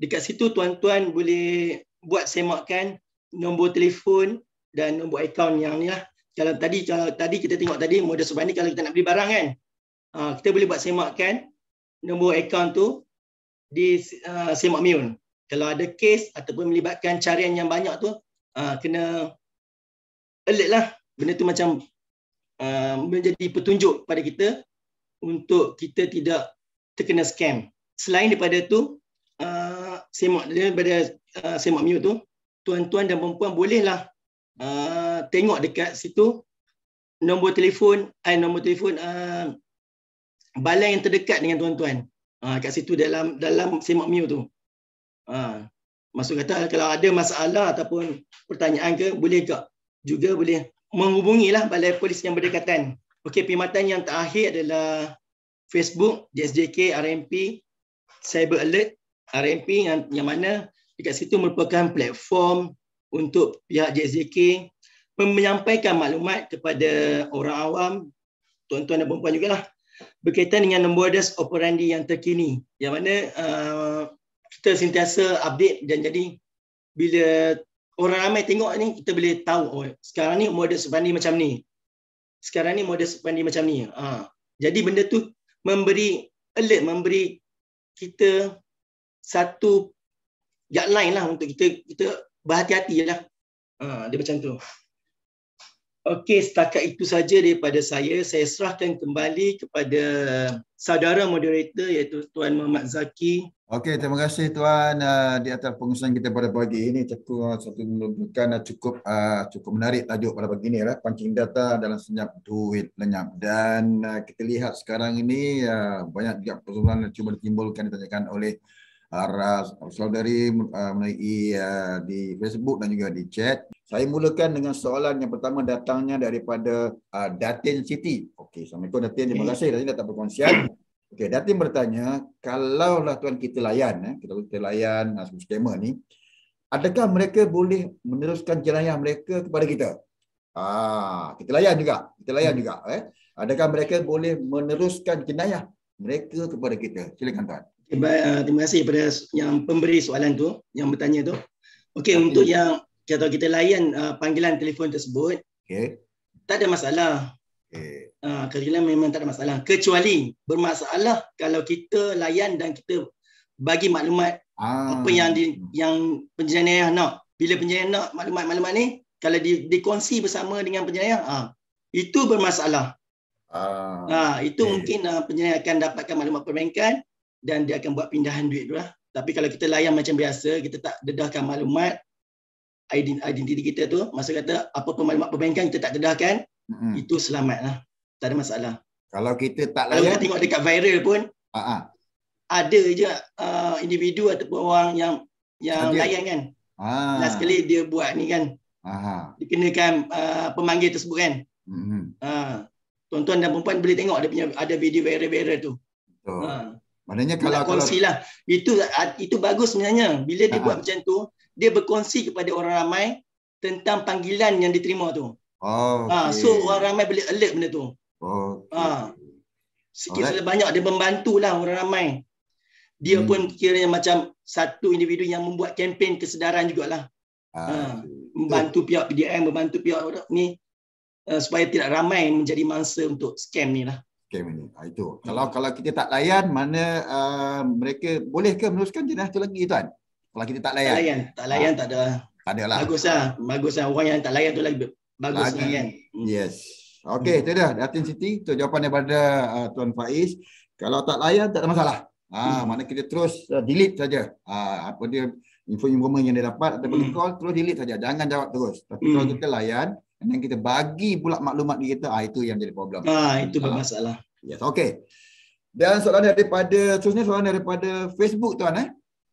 dekat situ tuan-tuan boleh buat semakkan, nombor telefon dan nombor akaun yang ni lah. Kalau tadi kalau tadi kita tengok tadi modus ni kalau kita nak beli barang kan. Ha, kita boleh buat semakkan, nombor akaun tu di uh, semak miun. Kalau ada kes ataupun melibatkan carian yang banyak tu ha, kena alert lah. Benda tu macam uh, menjadi petunjuk pada kita untuk kita tidak terkena scam. Selain daripada tu uh, semak daripada uh, semak mute tu tuan-tuan dan puan-puan bolehlah uh, tengok dekat situ nombor telefon ai eh, nombor telefon uh, balai yang terdekat dengan tuan-tuan uh, kat situ dalam dalam semak mute tu uh, maksud kata kalau ada masalah ataupun pertanyaan ke boleh ke juga boleh menghubungilah balai polis yang berdekatan okey pimatan yang terakhir adalah Facebook DSJK RMP Cyber Alert RMP yang, yang mana dekat situ merupakan platform untuk pihak JZK menyampaikan maklumat kepada orang awam, tuan-tuan dan perempuan juga lah, berkaitan dengan modus operandi yang terkini. Yang mana uh, kita sentiasa update dan jadi bila orang ramai tengok ni, kita boleh tahu oh, sekarang ni modus operandi macam ni. Sekarang ni modus operandi macam ni. Uh, jadi benda tu memberi alert, memberi kita satu guideline lah untuk kita kita berhati-hati lah. Ha, dia macam tu. Okey, setakat itu saja daripada saya. Saya serahkan kembali kepada saudara moderator iaitu Tuan Muhammad Zaki. Okey, terima kasih Tuan uh, di atas pengusahaan kita pada pagi ini. Cukup uh, ah, satu menunjukkan ah, cukup uh, cukup menarik tajuk pada pagi ini. Lah. Ya, Pancing data dalam senyap duit lenyap. Dan uh, kita lihat sekarang ini uh, banyak juga persoalan yang cuma ditimbulkan ditanyakan oleh Aras, saudari uh, menaiki uh, di Facebook dan juga di chat. Saya mulakan dengan soalan yang pertama datangnya daripada uh, Datin City. Okey, Assalamualaikum Datin. Okay. Terima kasih Datin datang berkongsian. Okey, Datin bertanya, kalaulah Tuan kita layan, eh, kita, kita layan uh, skema ni, adakah mereka boleh meneruskan jenayah mereka kepada kita? Ah, kita layan juga. Kita layan hmm. juga. Eh. Adakah mereka boleh meneruskan jenayah mereka kepada kita? Silakan Tuan. Ah, terima kasih kepada yang pemberi soalan tu, yang bertanya tu. Okey, okay. untuk yang kata kita layan uh, panggilan telefon tersebut, okay. tak ada masalah. Okay. Uh, ah, kerana memang tak ada masalah. Kecuali bermasalah kalau kita layan dan kita bagi maklumat ah. apa yang di, yang penjenayah nak. Bila penjenayah nak maklumat-maklumat ni, kalau di, dikongsi bersama dengan penjenayah, ah, uh, itu bermasalah. Ah. Uh, itu okay. mungkin uh, penjenayah akan dapatkan maklumat perbankan dan dia akan buat pindahan duit tu lah. Tapi kalau kita layan macam biasa, kita tak dedahkan maklumat identiti kita tu, masa kata apa-apa maklumat perbankan kita tak dedahkan, hmm. itu selamat lah. Tak ada masalah. Kalau kita tak layan. Kalau kita tengok dekat viral pun, Aa. Ah, ah. ada je uh, individu ataupun orang yang yang ada. layan kan. Aa. Ah. Last kali dia buat ni kan. Aha. Dikenakan uh, pemanggil tersebut kan. Hmm. Uh, tuan-tuan dan perempuan boleh tengok ada punya ada video viral-viral tu. Oh. Uh. Maknanya kalau dia kongsi kalau... lah. Itu itu bagus sebenarnya. Bila dia ha. buat macam tu, dia berkongsi kepada orang ramai tentang panggilan yang diterima tu. Oh. Okay. Ha. so orang ramai boleh alert benda tu. Oh. Okay. Ha. Sikit right. sebanyak dia membantulah orang ramai. Dia hmm. pun kiranya macam satu individu yang membuat kempen kesedaran jugalah. Ah, ha. ha. Membantu pihak PDM, membantu pihak orang ni uh, supaya tidak ramai menjadi mangsa untuk scam ni lah kami ni. Ah, itu. Hmm. Kalau kalau kita tak layan, mana uh, mereka boleh ke meneruskan jenazah tu lagi tuan? Kalau kita tak layan. Tak layan, tak layan ha. tak ada. Tak ada lah. Baguslah. Baguslah orang yang tak layan tu lagi bagus lagi kan. Hmm. Yes. Okey, hmm. itu dah. Datin City, itu jawapan daripada uh, Tuan Faiz. Kalau tak layan tak ada masalah. Ah, ha, hmm. mana kita terus uh, delete saja. uh, apa dia info informasi yang dia dapat ataupun hmm. call terus delete saja. Jangan jawab terus. Tapi hmm. kalau kita layan, and then kita bagi pula maklumat diri kita ah itu yang jadi problem. Ah itu ah. bermasalah. Yes, okey. Dan soalan daripada seterusnya soalan daripada Facebook tuan eh.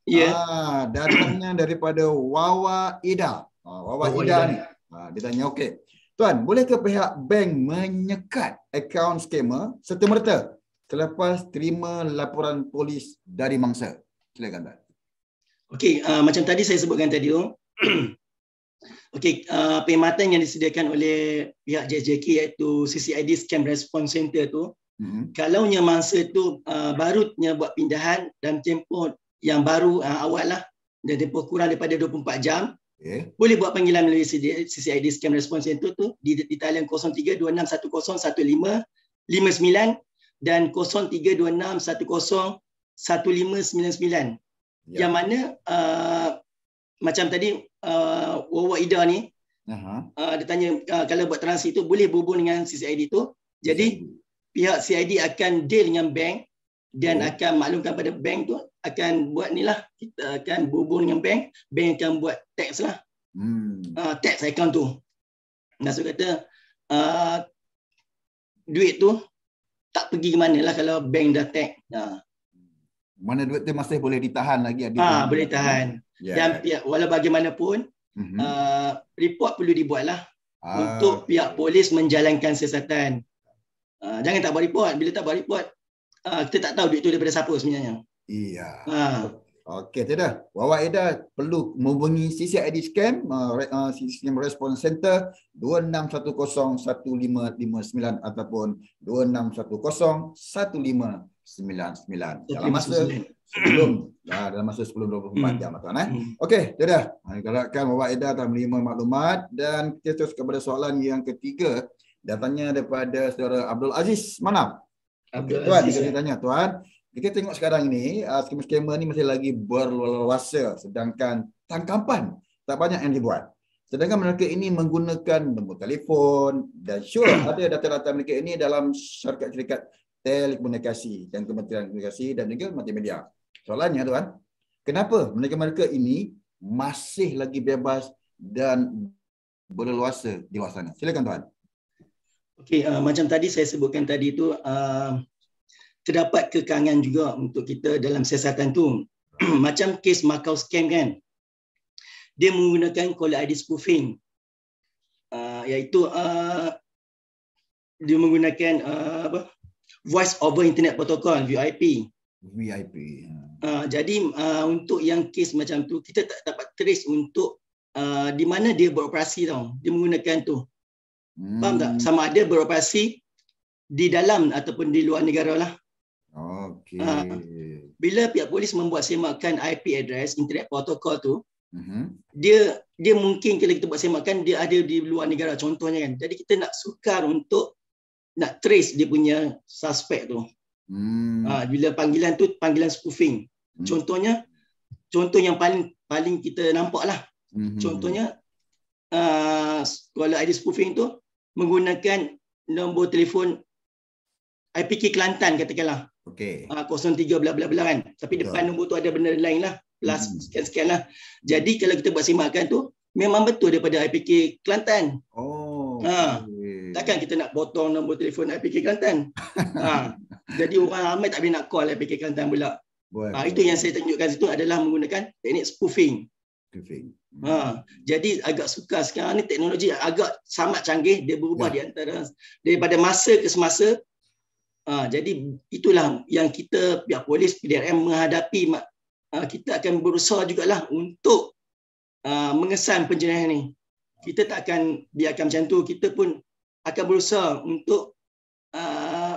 Ya. Yeah. Ah datangnya daripada Wawa Ida. Ah Wawa, Wawa Ida, Ida ni. Ah dia tanya okey. Tuan, bolehkah pihak bank menyekat akaun scammer serta merta selepas terima laporan polis dari mangsa? Silakan tuan. Okey, uh, ah, macam tadi saya sebutkan tadi tu, oh, Okey, uh, perkhidmatan yang disediakan oleh pihak JJK iaitu CCID Scam Response Center tu, mm-hmm. kalau yang mangsa tu uh, barunya buat pindahan dan tempoh yang baru uh, awal lah, dan tempoh kurang daripada 24 jam, okay. boleh buat panggilan melalui CCID Scam Response Center tu di, di talian 0326101559 dan 0326101599. Yeah. Yang mana uh, macam tadi uh, Wawa Ida ni uh-huh. uh, dia tanya uh, kalau buat transaksi itu boleh berhubung dengan CID itu jadi pihak CID akan deal dengan bank dan oh. akan maklumkan pada bank tu akan buat ni lah kita akan berhubung dengan bank bank akan buat tax lah hmm. uh, tax account tu Nasib so, kata uh, duit tu tak pergi ke mana lah kalau bank dah tag. Uh. Mana duit tu masih boleh ditahan lagi. Ah, ha, boleh tahan. Hmm yeah. dan ya, walau bagaimanapun mm-hmm. uh, report perlu dibuatlah uh, untuk pihak polis menjalankan siasatan uh, jangan tak buat report bila tak buat report uh, kita tak tahu duit tu daripada siapa sebenarnya iya yeah. Ha. uh. Okey, tu dah. Wawak Eda perlu menghubungi CCID Scam, Scam uh, uh Response Center 2610-1559 ataupun 2610-1599. Dalam masa sebelum uh, dalam masa sebelum 24 hmm. jam mana? eh. Hmm. Okey, dia dah. Gerakkan bawa edar telah menerima maklumat dan kita terus kepada soalan yang ketiga datangnya daripada saudara Abdul Aziz Mana? Abdul okay, tuan, Aziz. Tuan, ya. tanya tuan. Kita tengok sekarang ini, uh, skema-skema ini masih lagi berleluasa sedangkan tangkapan tak banyak yang dibuat. Sedangkan mereka ini menggunakan nombor telefon dan sure ada data-data mereka ini dalam syarikat-syarikat telekomunikasi dan kementerian komunikasi dan juga multimedia. Soalannya tuan, kenapa mereka-mereka ini masih lagi bebas dan berleluasa di luar sana? Silakan tuan. Okey, uh, macam tadi saya sebutkan tadi itu, uh, terdapat kekangan juga untuk kita dalam siasatan itu. macam kes Macau scam kan, dia menggunakan caller ID spoofing. Uh, iaitu uh, dia menggunakan uh, apa? voice over internet protocol VIP. VIP. Ha. Ah, jadi uh, untuk yang kes macam tu kita tak dapat trace untuk uh, di mana dia beroperasi tau. Dia menggunakan tu. Hmm. Faham tak? Sama ada beroperasi di dalam ataupun di luar negara lah. Okay. Uh, bila pihak polis membuat semakan IP address, internet protocol tu, uh-huh. dia dia mungkin kalau kita buat semakan dia ada di luar negara contohnya kan. Jadi kita nak sukar untuk nak trace dia punya suspek tu. Hmm. Uh, bila panggilan tu panggilan spoofing. Hmm. Contohnya, contoh yang paling paling kita nampak lah. Hmm, hmm. Contohnya, hmm. uh, kalau ID spoofing tu menggunakan nombor telefon IPK Kelantan katakanlah. Okay. Uh, 03 bla bla bla kan. Tapi Betul. depan nombor tu ada benda lain lah. Plus hmm. sekian hmm. sekian lah. Jadi kalau kita buat simakan tu, memang betul daripada IPK Kelantan. Oh. Ha. Takkan kita nak potong nombor telefon IPK Kelantan. ha. Jadi orang ramai tak boleh nak call IPK Kelantan pula. Ha, itu yang saya tunjukkan situ adalah menggunakan teknik spoofing. Spoofing. Ha, jadi agak sukar sekarang ni teknologi agak sangat canggih dia berubah ya. di antara daripada masa ke semasa. Ha, jadi itulah yang kita pihak polis PDRM menghadapi ha, kita akan berusaha jugalah untuk ha, mengesan penjenayah ni. Kita tak akan biarkan macam tu. Kita pun akan berusaha untuk uh,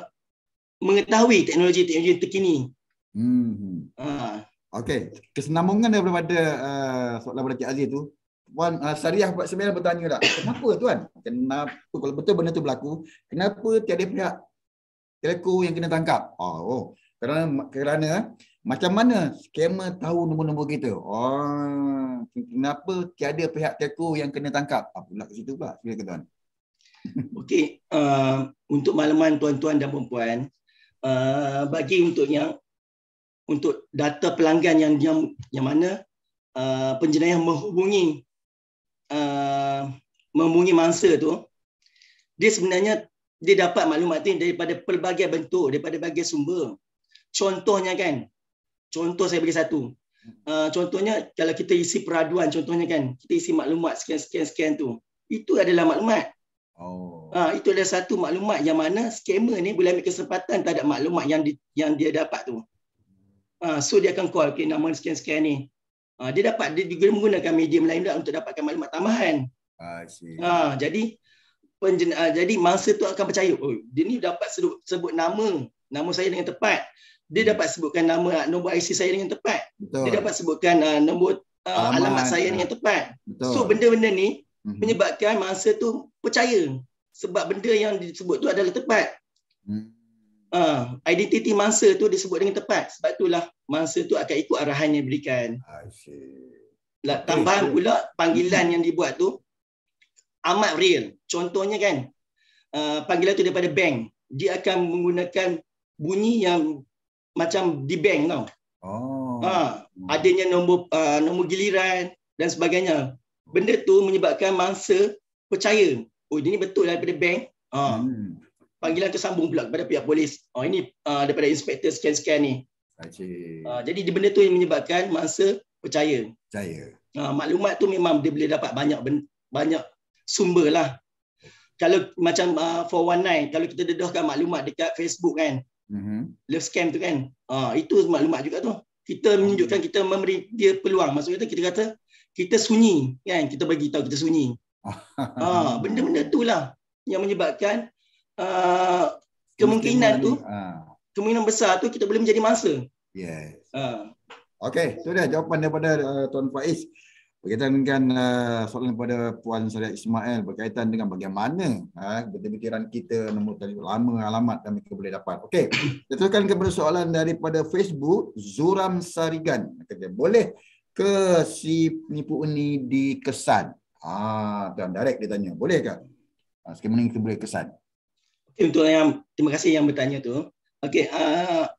mengetahui teknologi-teknologi terkini Hmm. Ah. Okey, Kesenamungan daripada uh, soalan daripada Cik Aziz tu Puan uh, Sariah buat sembilan bertanya tak Kenapa tuan? Kenapa? Kalau betul benda tu berlaku Kenapa tiada pihak teleko yang kena tangkap? Oh, oh. Kerana, kerana eh, macam mana skema tahu nombor-nombor kita? Oh, ah, kenapa tiada pihak teleko yang kena tangkap? Apa pula ke situ pula? Silakan tuan Okey, uh, untuk malaman tuan-tuan dan perempuan Uh, bagi untuk yang untuk data pelanggan yang yang, yang mana uh, penjenayah menghubungi uh, menghubungi mangsa tu dia sebenarnya dia dapat maklumat ini daripada pelbagai bentuk daripada bagai sumber contohnya kan contoh saya bagi satu uh, contohnya kalau kita isi peraduan contohnya kan kita isi maklumat scan scan scan tu itu adalah maklumat oh uh, itu adalah satu maklumat yang mana scammer ni boleh ambil kesempatan tak ada maklumat yang di, yang dia dapat tu Ah, so dia akan call okay, nama sekian-sekian ni. Uh, dia dapat dia juga menggunakan medium lain juga untuk dapatkan maklumat tambahan. Ha, uh, jadi penjen, uh, jadi mangsa tu akan percaya, oh, dia ni dapat sebut, sebut nama nama saya dengan tepat. Dia hmm. dapat sebutkan nama nombor IC saya dengan tepat. Betul. Dia dapat sebutkan uh, nombor uh, alamat saya dengan tepat. Betul. So benda-benda ni hmm. menyebabkan masa tu percaya sebab benda yang disebut tu adalah tepat. Hmm. Uh, identiti mangsa tu disebut dengan tepat sebab itulah mangsa tu akan ikut arahan yang diberikan. I lah, Tambahan okay. pula panggilan mm-hmm. yang dibuat tu amat real. Contohnya kan uh, panggilan tu daripada bank dia akan menggunakan bunyi yang macam di bank tau. Oh. Ha, adanya nombor uh, nombor giliran dan sebagainya. Benda tu menyebabkan mangsa percaya. Oh, ini betul lah daripada bank. Ha. Hmm panggilan tersambung pula kepada pihak polis. Oh ini uh, daripada inspektor scan-scan ni. Uh, jadi di benda tu yang menyebabkan mangsa percaya. Percaya. Uh, maklumat tu memang dia boleh dapat banyak banyak sumber lah. Kalau macam uh, 419, kalau kita dedahkan maklumat dekat Facebook kan, mm-hmm. love scam tu kan, uh, itu maklumat juga tu. Kita menunjukkan kita memberi dia peluang. Maksudnya kita kata, kita sunyi kan, kita bagi tahu kita sunyi. Ah, benda-benda tu lah yang menyebabkan Uh, kemungkinan Mungkin tu ha. kemungkinan besar tu kita boleh menjadi mangsa. Yes. Ha. Okey, itu dia jawapan daripada uh, Tuan Faiz berkaitan dengan uh, soalan daripada Puan Syariah Ismail berkaitan dengan bagaimana uh, berfikiran kita nombor telefon lama alamat dan mereka boleh dapat. Okey, kita teruskan kepada soalan daripada Facebook Zuram Sarigan. Kata, boleh ke si penipu ini dikesan? Ah, tuan direct dia tanya. Boleh ke? Ah, sekiranya kita boleh kesan okay, untuk yang terima kasih yang bertanya tu. Okey, uh,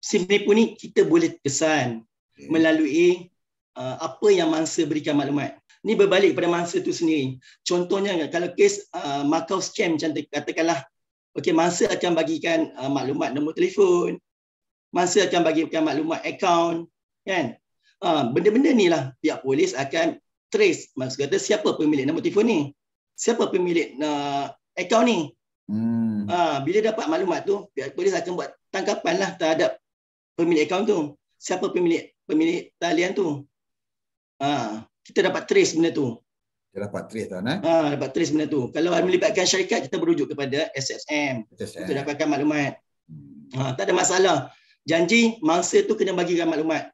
simply pun ni kita boleh kesan okay. melalui uh, apa yang mangsa berikan maklumat. Ni berbalik kepada mangsa tu sendiri. Contohnya kalau kes uh, Macau scam macam katakanlah okey mangsa akan bagikan uh, maklumat nombor telefon. Mangsa akan bagikan maklumat akaun, kan? Uh, benda-benda ni lah pihak polis akan trace maksud kata siapa pemilik nombor telefon ni. Siapa pemilik uh, akaun ni? Hmm. Ha, bila dapat maklumat tu, pihak polis akan lah buat tangkapan lah terhadap pemilik akaun tu. Siapa pemilik pemilik talian tu. Ha, kita dapat trace benda tu. Kita dapat trace tu. Nah? Eh? Ha, dapat trace benda tu. Kalau melibatkan syarikat, kita berujuk kepada SSM. SSM. Untuk dapatkan maklumat. Ha, tak ada masalah. Janji mangsa tu kena bagikan maklumat.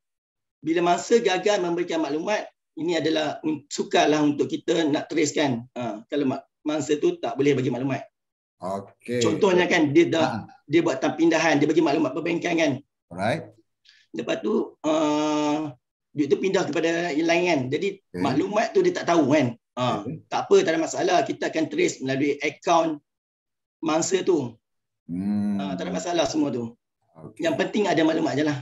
Bila mangsa gagal memberikan maklumat, ini adalah sukarlah untuk kita nak trace kan. Ha, kalau mangsa tu tak boleh bagi maklumat. Okay. Contohnya kan dia dah ha. dia buat pindahan, dia bagi maklumat perbankan kan. Alright. Lepas tu a uh, duit tu pindah kepada yang lain kan. Jadi okay. maklumat tu dia tak tahu kan. Uh, ah, okay. tak apa, tak ada masalah. Kita akan trace melalui account mangsa tu. Hmm. Uh, tak ada masalah semua tu. Okay. Yang penting ada maklumat je lah.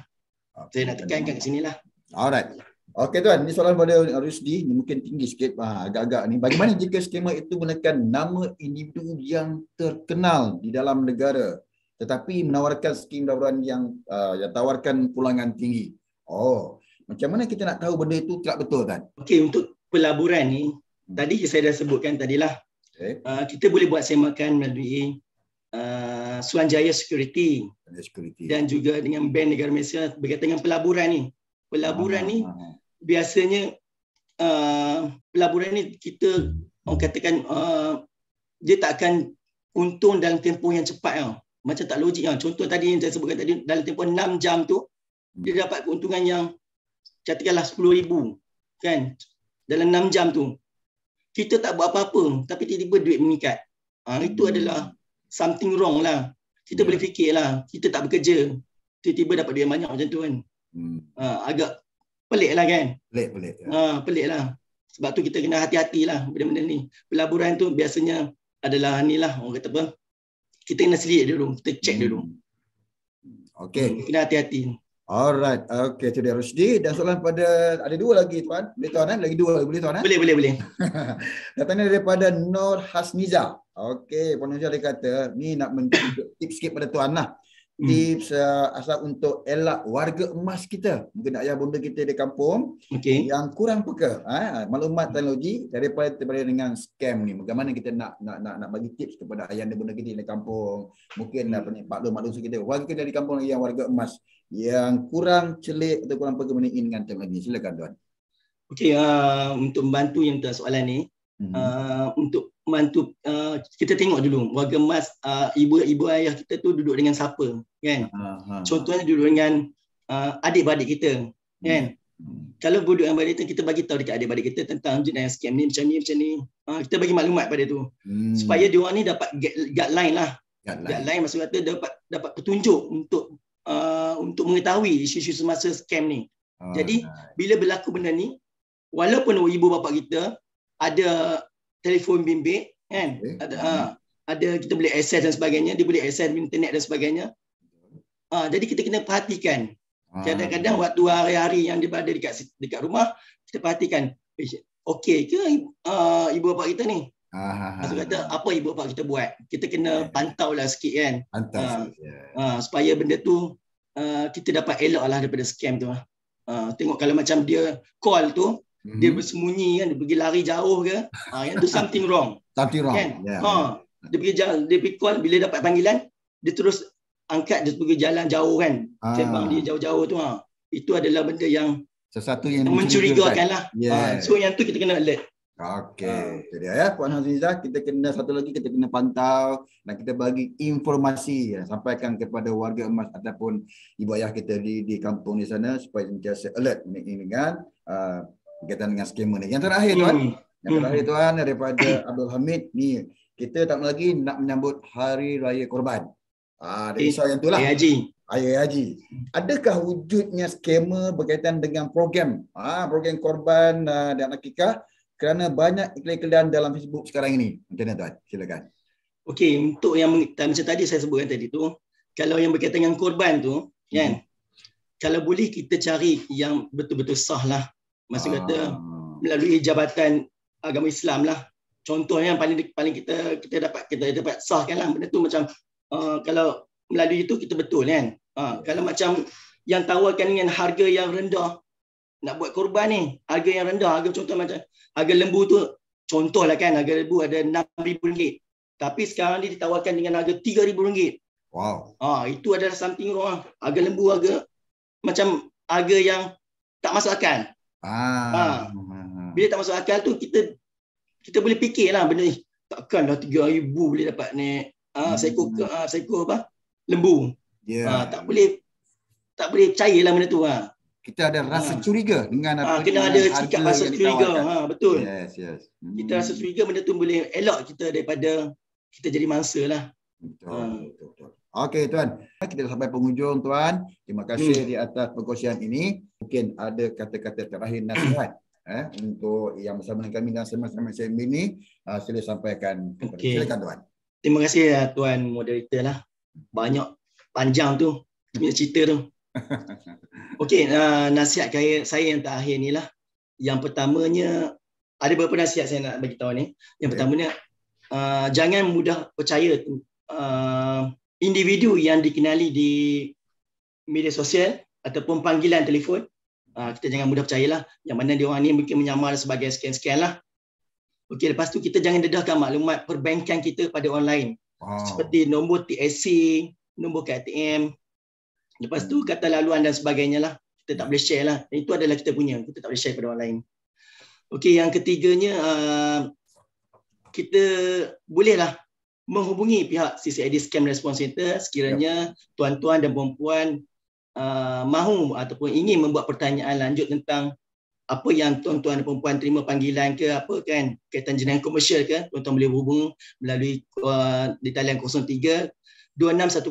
Okay. Saya nak tekankan kat sini lah. Alright. Okey tuan, ini soalan kepada Rusdi, ini mungkin tinggi sikit ah, agak-agak ni. Bagaimana jika skema itu menekan nama individu yang terkenal di dalam negara tetapi menawarkan skim daruran yang uh, yang tawarkan pulangan tinggi? Oh, macam mana kita nak tahu benda itu tak betul kan? Okey, untuk pelaburan ni, hmm. tadi saya dah sebutkan tadilah. Okay. Uh, ah, kita boleh buat semakan melalui uh, Suan Jaya Security, Security dan juga dengan Bank Negara Malaysia berkaitan dengan pelaburan ni. Pelaburan ni biasanya uh, pelaburan ni kita orang katakan uh, dia tak akan untung dalam tempoh yang cepat tau. Macam tak logik tau. Contoh tadi yang saya sebutkan tadi dalam tempoh 6 jam tu dia dapat keuntungan yang katakanlah 10,000 kan dalam 6 jam tu. Kita tak buat apa-apa tapi tiba-tiba duit meningkat. Ha, itu hmm. adalah something wrong lah. Kita ya. boleh fikirlah kita tak bekerja tiba-tiba dapat duit banyak macam tu kan. Hmm. Ha, agak pelik lah kan pelik pelik ya. ha, ah, pelik lah sebab tu kita kena hati-hati lah benda-benda ni pelaburan tu biasanya adalah ni lah orang kata apa kita kena selidik dulu kita check dulu hmm, Okay. Hmm, kena hati-hati Alright. Okay, Cik Rusdi. Dan soalan pada ada dua lagi tuan. Boleh tuan kan? Lagi dua boleh tuan kan? Boleh, boleh, boleh. Datangnya daripada Nur Hasniza. Okay, Puan Nur dia kata, ni nak men- tip sikit pada tuan lah hmm. tips uh, asal untuk elak warga emas kita mungkin ayah bunda kita di kampung okay. yang kurang peka ha? maklumat teknologi daripada terkait dengan scam ni bagaimana kita nak nak nak, nak bagi tips kepada ayah dan bunda kita di kampung mungkin lah nak ni pak maklum kita warga dari kampung yang warga emas yang kurang celik atau kurang peka mengenai dengan teknologi silakan tuan Okey, uh, untuk membantu yang tuan soalan ni, hmm. uh, untuk mantu uh, kita tengok dulu warga emas uh, ibu-ibu ayah kita tu duduk dengan siapa kan ha, ha. contohnya duduk dengan uh, adik-beradik kita hmm. kan hmm. kalau duduk dengan adik kita kita bagi tahu dekat adik-beradik kita tentang jenis scam ni macam ni macam ni uh, kita bagi maklumat pada tu hmm. supaya dia orang ni dapat guideline lah guideline maksud kata dapat dapat petunjuk untuk uh, untuk mengetahui isu-isu semasa scam ni ha, jadi bila berlaku benda ni walaupun ibu bapa kita ada telefon bimbit kan okay. ada ha, ada kita boleh access dan sebagainya dia boleh access internet dan sebagainya ha, jadi kita kena perhatikan ah. kadang-kadang waktu hari-hari yang dia berada dekat dekat rumah kita perhatikan eh, okey ke uh, ibu bapa kita ni Ha kata apa ibu bapa kita buat kita kena yeah. lah sikit kan pantau uh, sikit yeah. Ya. uh, supaya benda tu uh, kita dapat eloklah daripada scam tu uh, tengok kalau macam dia call tu hmm dia bersembunyi kan dia pergi lari jauh ke ha yang tu something wrong something wrong kan? yeah. ha dia pergi jalan dia pergi call bila dapat panggilan dia terus angkat dia pergi jalan jauh kan ah. sebab dia jauh-jauh tu ha itu adalah benda yang sesuatu yang mencurigakan lah ha, so yang tu kita kena alert Okey, ha. itu dia ya Puan Hazizah. Kita kena satu lagi, kita kena pantau dan kita bagi informasi ya, sampaikan kepada warga emas ataupun ibu ayah kita di di kampung di sana supaya sentiasa alert mengingatkan uh, ah, berkaitan dengan skema ni. Yang terakhir hmm. tuan, yang hmm. terakhir tuan daripada Abdul Hamid ni, kita tak lagi nak menyambut hari raya korban. Ah, ha, dari soal yang itulah. Ya Haji. Ayah Haji. Adakah wujudnya skema berkaitan dengan program ah ha, program korban uh, ah, dan akikah kerana banyak iklan-iklan dalam Facebook sekarang ini. Macam mana tuan? Silakan. Okey, untuk yang macam tadi saya sebutkan tadi tu, kalau yang berkaitan dengan korban tu, hmm. kan? Kalau boleh kita cari yang betul-betul sah lah masih kata ah. melalui jabatan agama Islam lah. Contohnya yang paling paling kita kita dapat kita dapat sahkan lah benda tu macam uh, kalau melalui itu kita betul kan. Uh, kalau macam yang tawarkan dengan harga yang rendah nak buat korban ni harga yang rendah harga contoh macam harga lembu tu contoh lah kan harga lembu ada RM6000 tapi sekarang ni ditawarkan dengan harga RM3000 wow ha, itu adalah something wrong lah. harga lembu harga macam harga yang tak masuk akal Ha. Bila tak masuk akal tu kita kita boleh fikirlah benda ni. Takkanlah 3000 boleh dapat ni. Ah saya seekor hmm. ha, ah, seekor apa? Lembu. Yeah. Ya. Ha, tak boleh tak boleh percayalah benda tu ah. Ha. Kita ada rasa ha. curiga dengan apa ha, kena ada sikap rasa curiga. Ha, betul. Yes, yes. Hmm. Kita rasa curiga benda tu boleh elak kita daripada kita jadi mangsa lah. Betul, ha. betul, betul. Okey tuan, kita dah sampai penghujung tuan. Terima kasih hmm. di atas perkongsian ini. Mungkin ada kata-kata terakhir nasihat eh untuk yang bersama dengan kami dan sama-sama sembi ini uh, sila sampaikan okay. silakan tuan. Terima kasih ya tuan moderator lah. Banyak panjang tu punya cerita tu. Okey, uh, nasihat saya, saya yang terakhir ni lah. Yang pertamanya ada beberapa nasihat saya nak bagi tahu ni. Yang okay. pertamanya uh, jangan mudah percaya uh, individu yang dikenali di media sosial ataupun panggilan telefon ah, kita jangan mudah percayalah yang mana dia orang ni mungkin menyamar sebagai scan-scan lah. Okey lepas tu kita jangan dedahkan maklumat perbankan kita pada online. Wow. Seperti nombor TSC, nombor KTM. Lepas tu kata laluan dan sebagainya lah. Kita tak boleh share lah. Itu adalah kita punya. Kita tak boleh share pada orang lain. Okey yang ketiganya uh, kita bolehlah menghubungi pihak CCID Scam Response Center sekiranya tuan-tuan dan puan-puan uh, mahu ataupun ingin membuat pertanyaan lanjut tentang apa yang tuan-tuan dan puan-puan terima panggilan ke apa kan kaitan jenayah komersial ke tuan-tuan boleh hubung melalui uh, di talian 03 dan 03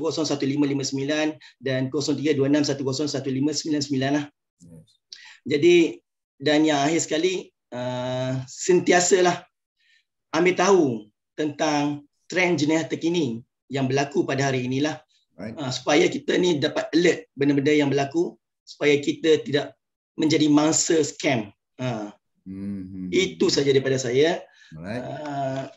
lah. Jadi dan yang akhir sekali uh, sentiasalah ambil tahu tentang trend jenayah terkini yang berlaku pada hari inilah right. uh, supaya kita ni dapat alert benda-benda yang berlaku supaya kita tidak menjadi mangsa scam. Uh. Mm-hmm. Itu saja daripada saya. Alright.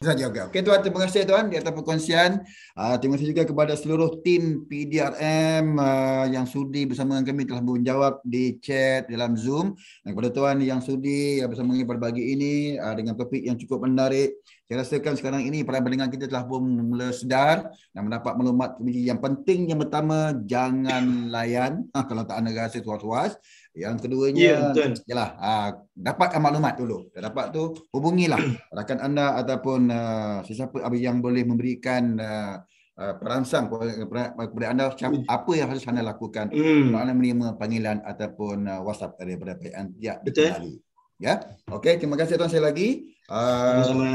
Okay ah. okey. Okey tuan terima kasih tuan di atas perkongsian. Uh, terima kasih juga kepada seluruh tim PDRM uh, ah, yang sudi bersama dengan kami telah menjawab di chat dalam Zoom dan kepada tuan yang sudi uh, bersama kami pada pagi ini uh, dengan topik yang cukup menarik. Saya rasakan sekarang ini para pendengar kita telah pun mula sedar dan mendapat melumat. yang penting yang pertama jangan layan Ah kalau tak anda rasa tuas-tuas. Yang keduanya, yeah, ya, yalah, uh, dapatkan maklumat dulu. Dah dapat tu, hubungilah rakan anda ataupun uh, sesiapa yang boleh memberikan uh, ah, uh, perangsang kepada, kepada anda hmm. apa yang harus anda lakukan mm. kalau anda menerima panggilan ataupun uh, WhatsApp daripada PN tiap Betul. hari. Ya, okay. Terima kasih tuan saya lagi. Uh, sama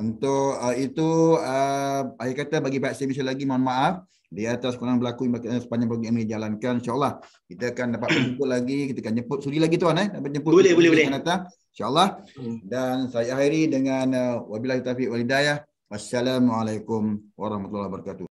Untuk uh, itu, uh, saya kata bagi Pak Sebisa lagi, mohon maaf di atas kurang berlaku eh, sepanjang program ini jalankan insyaallah kita akan dapat jumpa lagi kita akan jemput sudi lagi tuan eh dapat jemput boleh boleh boleh datang insyaallah hmm. dan saya akhiri dengan uh, wabillahi taufiq walhidayah wassalamualaikum warahmatullahi wabarakatuh